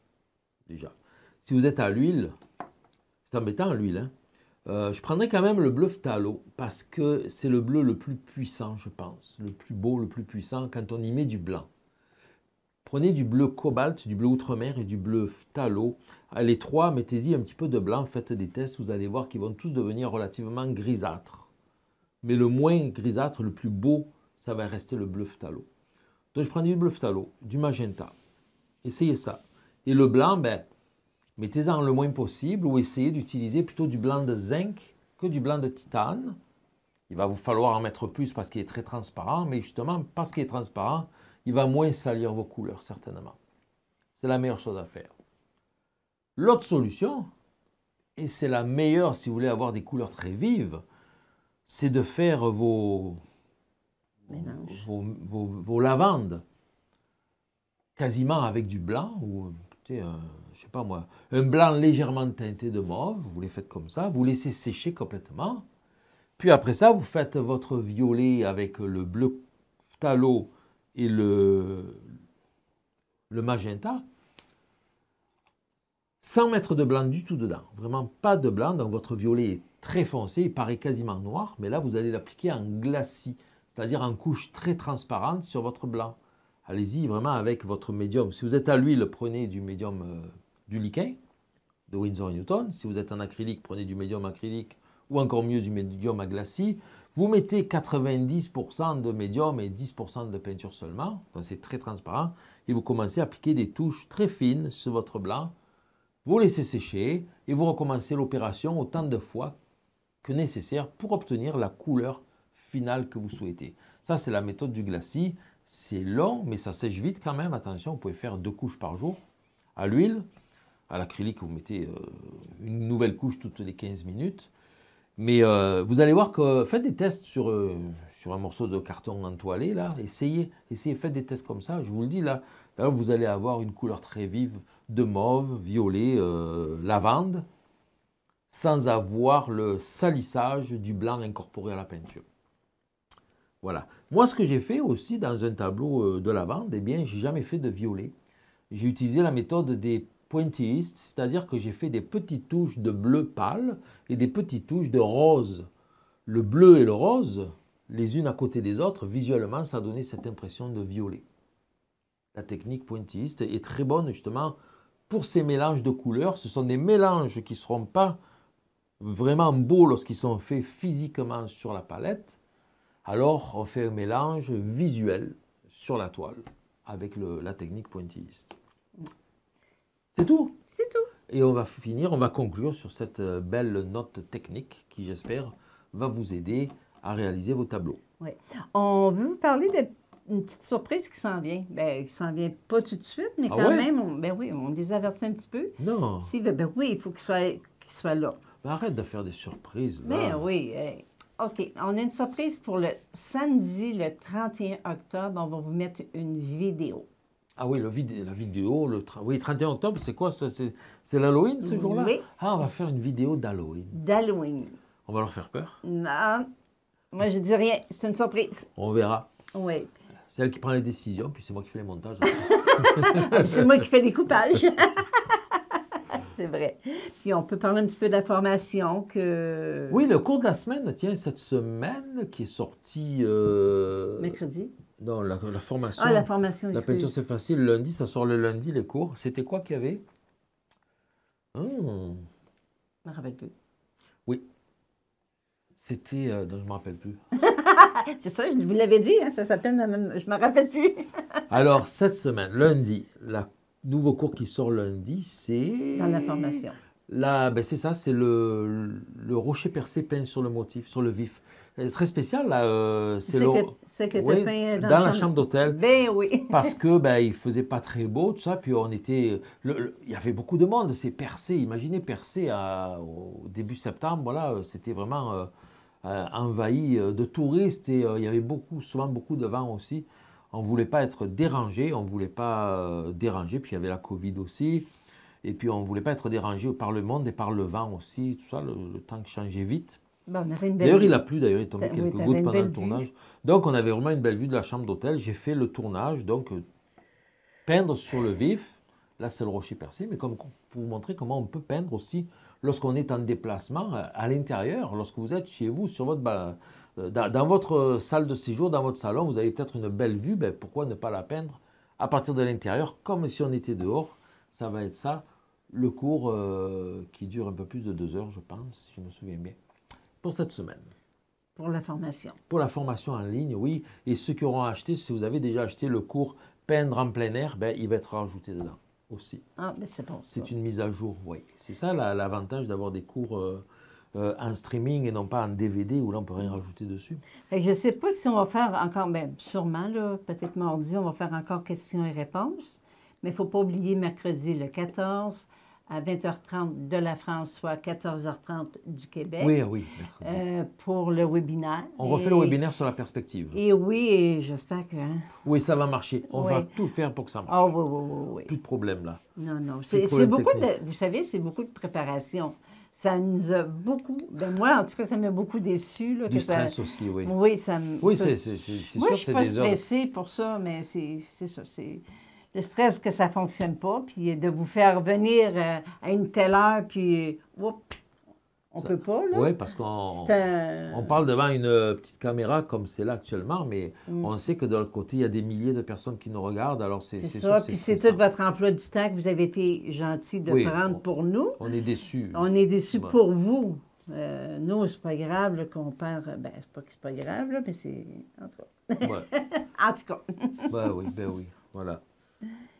[SPEAKER 1] Déjà. Si vous êtes à l'huile, c'est embêtant l'huile, hein. euh, je prendrai quand même le bleu phtalo parce que c'est le bleu le plus puissant, je pense. Le plus beau, le plus puissant quand on y met du blanc. Prenez du bleu cobalt, du bleu outre-mer et du bleu phtalo. Les trois, mettez-y un petit peu de blanc, faites des tests, vous allez voir qu'ils vont tous devenir relativement grisâtres. Mais le moins grisâtre, le plus beau, ça va rester le bleu phtalo. Donc je prends du bleu phtalo, du magenta. Essayez ça. Et le blanc, ben, mettez-en le moins possible ou essayez d'utiliser plutôt du blanc de zinc que du blanc de titane. Il va vous falloir en mettre plus parce qu'il est très transparent, mais justement, parce qu'il est transparent, il va moins salir vos couleurs, certainement. C'est la meilleure chose à faire. L'autre solution, et c'est la meilleure si vous voulez avoir des couleurs très vives, c'est de faire vos, vos, lavandes quasiment avec du blanc ou un, euh, je sais pas moi, un blanc légèrement teinté de mauve, vous les faites comme ça, vous laissez sécher complètement. Puis après ça, vous faites votre violet avec le bleu phtalo et le, magenta, sans mettre de blanc du tout dedans. Vraiment pas de blanc, donc votre violet est très foncé, il paraît quasiment noir, mais là vous allez l'appliquer en glacis, c'est-à-dire en couche très transparente sur votre blanc. Allez-y vraiment avec votre médium. Si vous êtes à l'huile, prenez du médium euh, du liquin, de Windsor Newton. Si vous êtes en acrylique, prenez du médium acrylique ou encore mieux du médium à glacis. Vous mettez 90% de médium et 10% de peinture seulement, c'est très transparent, et vous commencez à appliquer des touches très fines sur votre blanc, vous laissez sécher et vous recommencez l'opération autant de fois que nécessaire pour obtenir la couleur finale que vous souhaitez. Ça, c'est la méthode du glacis. C'est long, mais ça sèche vite quand même. Attention, vous pouvez faire deux couches par jour à l'huile. À l'acrylique, vous mettez euh, une nouvelle couche toutes les 15 minutes. Mais euh, vous allez voir que faites des tests sur, euh, sur un morceau de carton entoilé, là, essayez, essayez, faites des tests comme ça, je vous le dis là. vous allez avoir une couleur très vive de mauve, violet, euh, lavande, sans avoir le salissage du blanc incorporé à la peinture. Voilà. Moi, ce que j'ai fait aussi dans un tableau de lavande, eh bien, j'ai jamais fait de violet. J'ai utilisé la méthode des pointilliste, c'est-à-dire que j'ai fait des petites touches de bleu pâle et des petites touches de rose. Le bleu et le rose, les unes à côté des autres, visuellement, ça donnait cette impression de violet. La technique pointilliste est très bonne justement pour ces mélanges de couleurs. Ce sont des mélanges qui ne seront pas vraiment beaux lorsqu'ils sont faits physiquement sur la palette. Alors on fait un mélange visuel sur la toile avec la technique pointilliste. C'est tout C'est tout. Et on va finir, on va conclure sur cette euh, belle note technique qui, j'espère, va vous aider à réaliser vos tableaux.
[SPEAKER 2] Oui. On veut vous parler d'une petite surprise qui s'en vient. Bien, qui s'en vient pas tout de suite, mais ah quand même, on, ben oui, on les avertit un petit peu. Non. Si, ben, ben oui, il faut qu'ils soit qu soit là. Ben arrête de faire des surprises. Là. Ben oui. OK. On a une surprise pour le samedi, le 31 octobre. On va vous mettre une vidéo.
[SPEAKER 1] Ah oui, le la vidéo, le oui, 31 octobre, c'est quoi C'est l'Halloween ce jour-là Oui. Ah, on va faire une vidéo d'Halloween.
[SPEAKER 2] D'Halloween.
[SPEAKER 1] On va leur faire peur
[SPEAKER 2] Non. Ah, moi, je dis rien. C'est une surprise. On verra. Oui.
[SPEAKER 1] C'est elle qui prend les décisions, puis c'est moi qui fais les montages. <laughs> c'est moi qui fais les coupages.
[SPEAKER 2] <laughs> c'est vrai. Puis on peut parler un petit peu de la formation que... Oui, le
[SPEAKER 1] cours de la semaine, tiens, cette semaine qui est sortie... Euh, Mercredi. Non, ah, la, formation. la formation. peinture, c'est facile. Lundi, ça sort le lundi, les cours. C'était quoi qu'il y avait Je ah. Je me rappelle plus. Oui. C'était. Euh, je me rappelle plus.
[SPEAKER 2] <laughs> c'est ça, je vous l'avais dit, hein, ça s'appelle je Je me rappelle plus.
[SPEAKER 1] <laughs> Alors, cette semaine, lundi, le nouveau cours qui sort lundi, c'est. Dans la formation. Là, ben, c'est ça, c'est le rocher percé peint sur le motif, sur le vif très spécial. Euh, c'est le... dans, dans la chambre d'hôtel. Ben oui. <laughs> parce que ben il faisait pas très beau, tout ça. Puis on était, il y avait beaucoup de monde. C'est percé. Imaginez percé à... au début septembre. Voilà, c'était vraiment euh, euh, envahi euh, de touristes et il y avait beaucoup, souvent beaucoup de vent aussi. On voulait pas être dérangé, on voulait pas déranger. Puis il y avait la Covid aussi. Et puis on voulait pas être dérangé par le monde et par le vent aussi, tout ça. le, le temps qui changeait vite.
[SPEAKER 2] Bah, d'ailleurs, il a plu, d'ailleurs, il tombé quelques gouttes pendant le tournage.
[SPEAKER 1] Donc, on avait vraiment une belle vue de la chambre d'hôtel. J'ai fait le tournage, donc euh, peindre sur le vif. Là, c'est le rocher percé, mais comme, pour vous montrer comment on peut peindre aussi lorsqu'on est en déplacement euh, à l'intérieur, lorsque vous êtes chez vous, sur votre, euh, dans votre salle de séjour, dans votre salon, vous avez peut-être une belle vue, ben, pourquoi ne pas la peindre à partir de l'intérieur, comme si on était dehors Ça va être ça, le cours qui dure un peu plus de deux heures, je pense, si je me souviens bien pour cette semaine.
[SPEAKER 2] Pour la formation.
[SPEAKER 1] Pour la formation en ligne, oui. Et ceux qui auront acheté, si vous avez déjà acheté le cours peindre en plein air, ben, il va être rajouté dedans aussi. Ah, mais ben, c'est bon. C'est une mise à jour, oui. C'est ça l'avantage d'avoir des cours euh, euh, en streaming et non pas en DVD où là, on ne peut rien rajouter dessus.
[SPEAKER 2] Et je ne sais pas si on va faire encore, mais ben, sûrement, peut-être mardi, on va faire encore questions et réponses. Mais il ne faut pas oublier mercredi le 14, à 20h30 de la France, soit 14h30 du Québec. Oui, oui. Euh, pour le webinaire. On refait le webinaire
[SPEAKER 1] sur la perspective.
[SPEAKER 2] Et oui, j'espère que. Hein.
[SPEAKER 1] oui, ça va marcher. On va tout faire pour que ça marche. Oh, oui, oui, oui, oui. Plus de problème là.
[SPEAKER 2] Non, non. C'est beaucoup de, vous savez, c'est beaucoup de préparation. Ça nous a beaucoup. Ben moi, en tout cas, ça m'a beaucoup déçu. Là, stress ça, aussi, oui. Oui, ça me. Oui, c'est sûr. Moi, je suis pas stressée pour ça, mais c'est ça. C'est le stress que ça ne fonctionne pas, puis de vous faire venir euh, à une telle heure, puis on ne peut pas. Là. Oui,
[SPEAKER 1] parce qu'on parle devant une euh, petite caméra comme c'est là actuellement, mais mm. on sait que de l'autre côté, il y a des milliers de personnes qui nous regardent. Alors c'est ça. Sûr, puis c'est
[SPEAKER 2] tout votre emploi du temps que vous avez été gentil de prendre pour nous.
[SPEAKER 1] On est déçus. On est déçus pour vous.
[SPEAKER 2] Euh, nous, c'est pas grave qu'on perd. Ben, c'est pas c'est pas grave, là, mais c'est. En tout cas. <laughs> en tout cas.
[SPEAKER 1] Ben oui, ben oui. Voilà.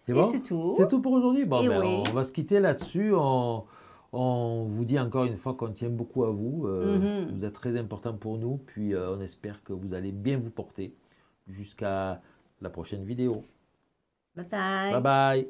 [SPEAKER 1] C'est bon? C'est tout. pour aujourd'hui. Ben, on va se quitter là-dessus. On, vous dit encore une fois qu'on tient beaucoup à vous. Euh, mhm. Vous êtes très important pour nous. Puis euh, on espère que vous allez bien vous porter jusqu'à la prochaine vidéo.
[SPEAKER 2] Bye
[SPEAKER 1] bye.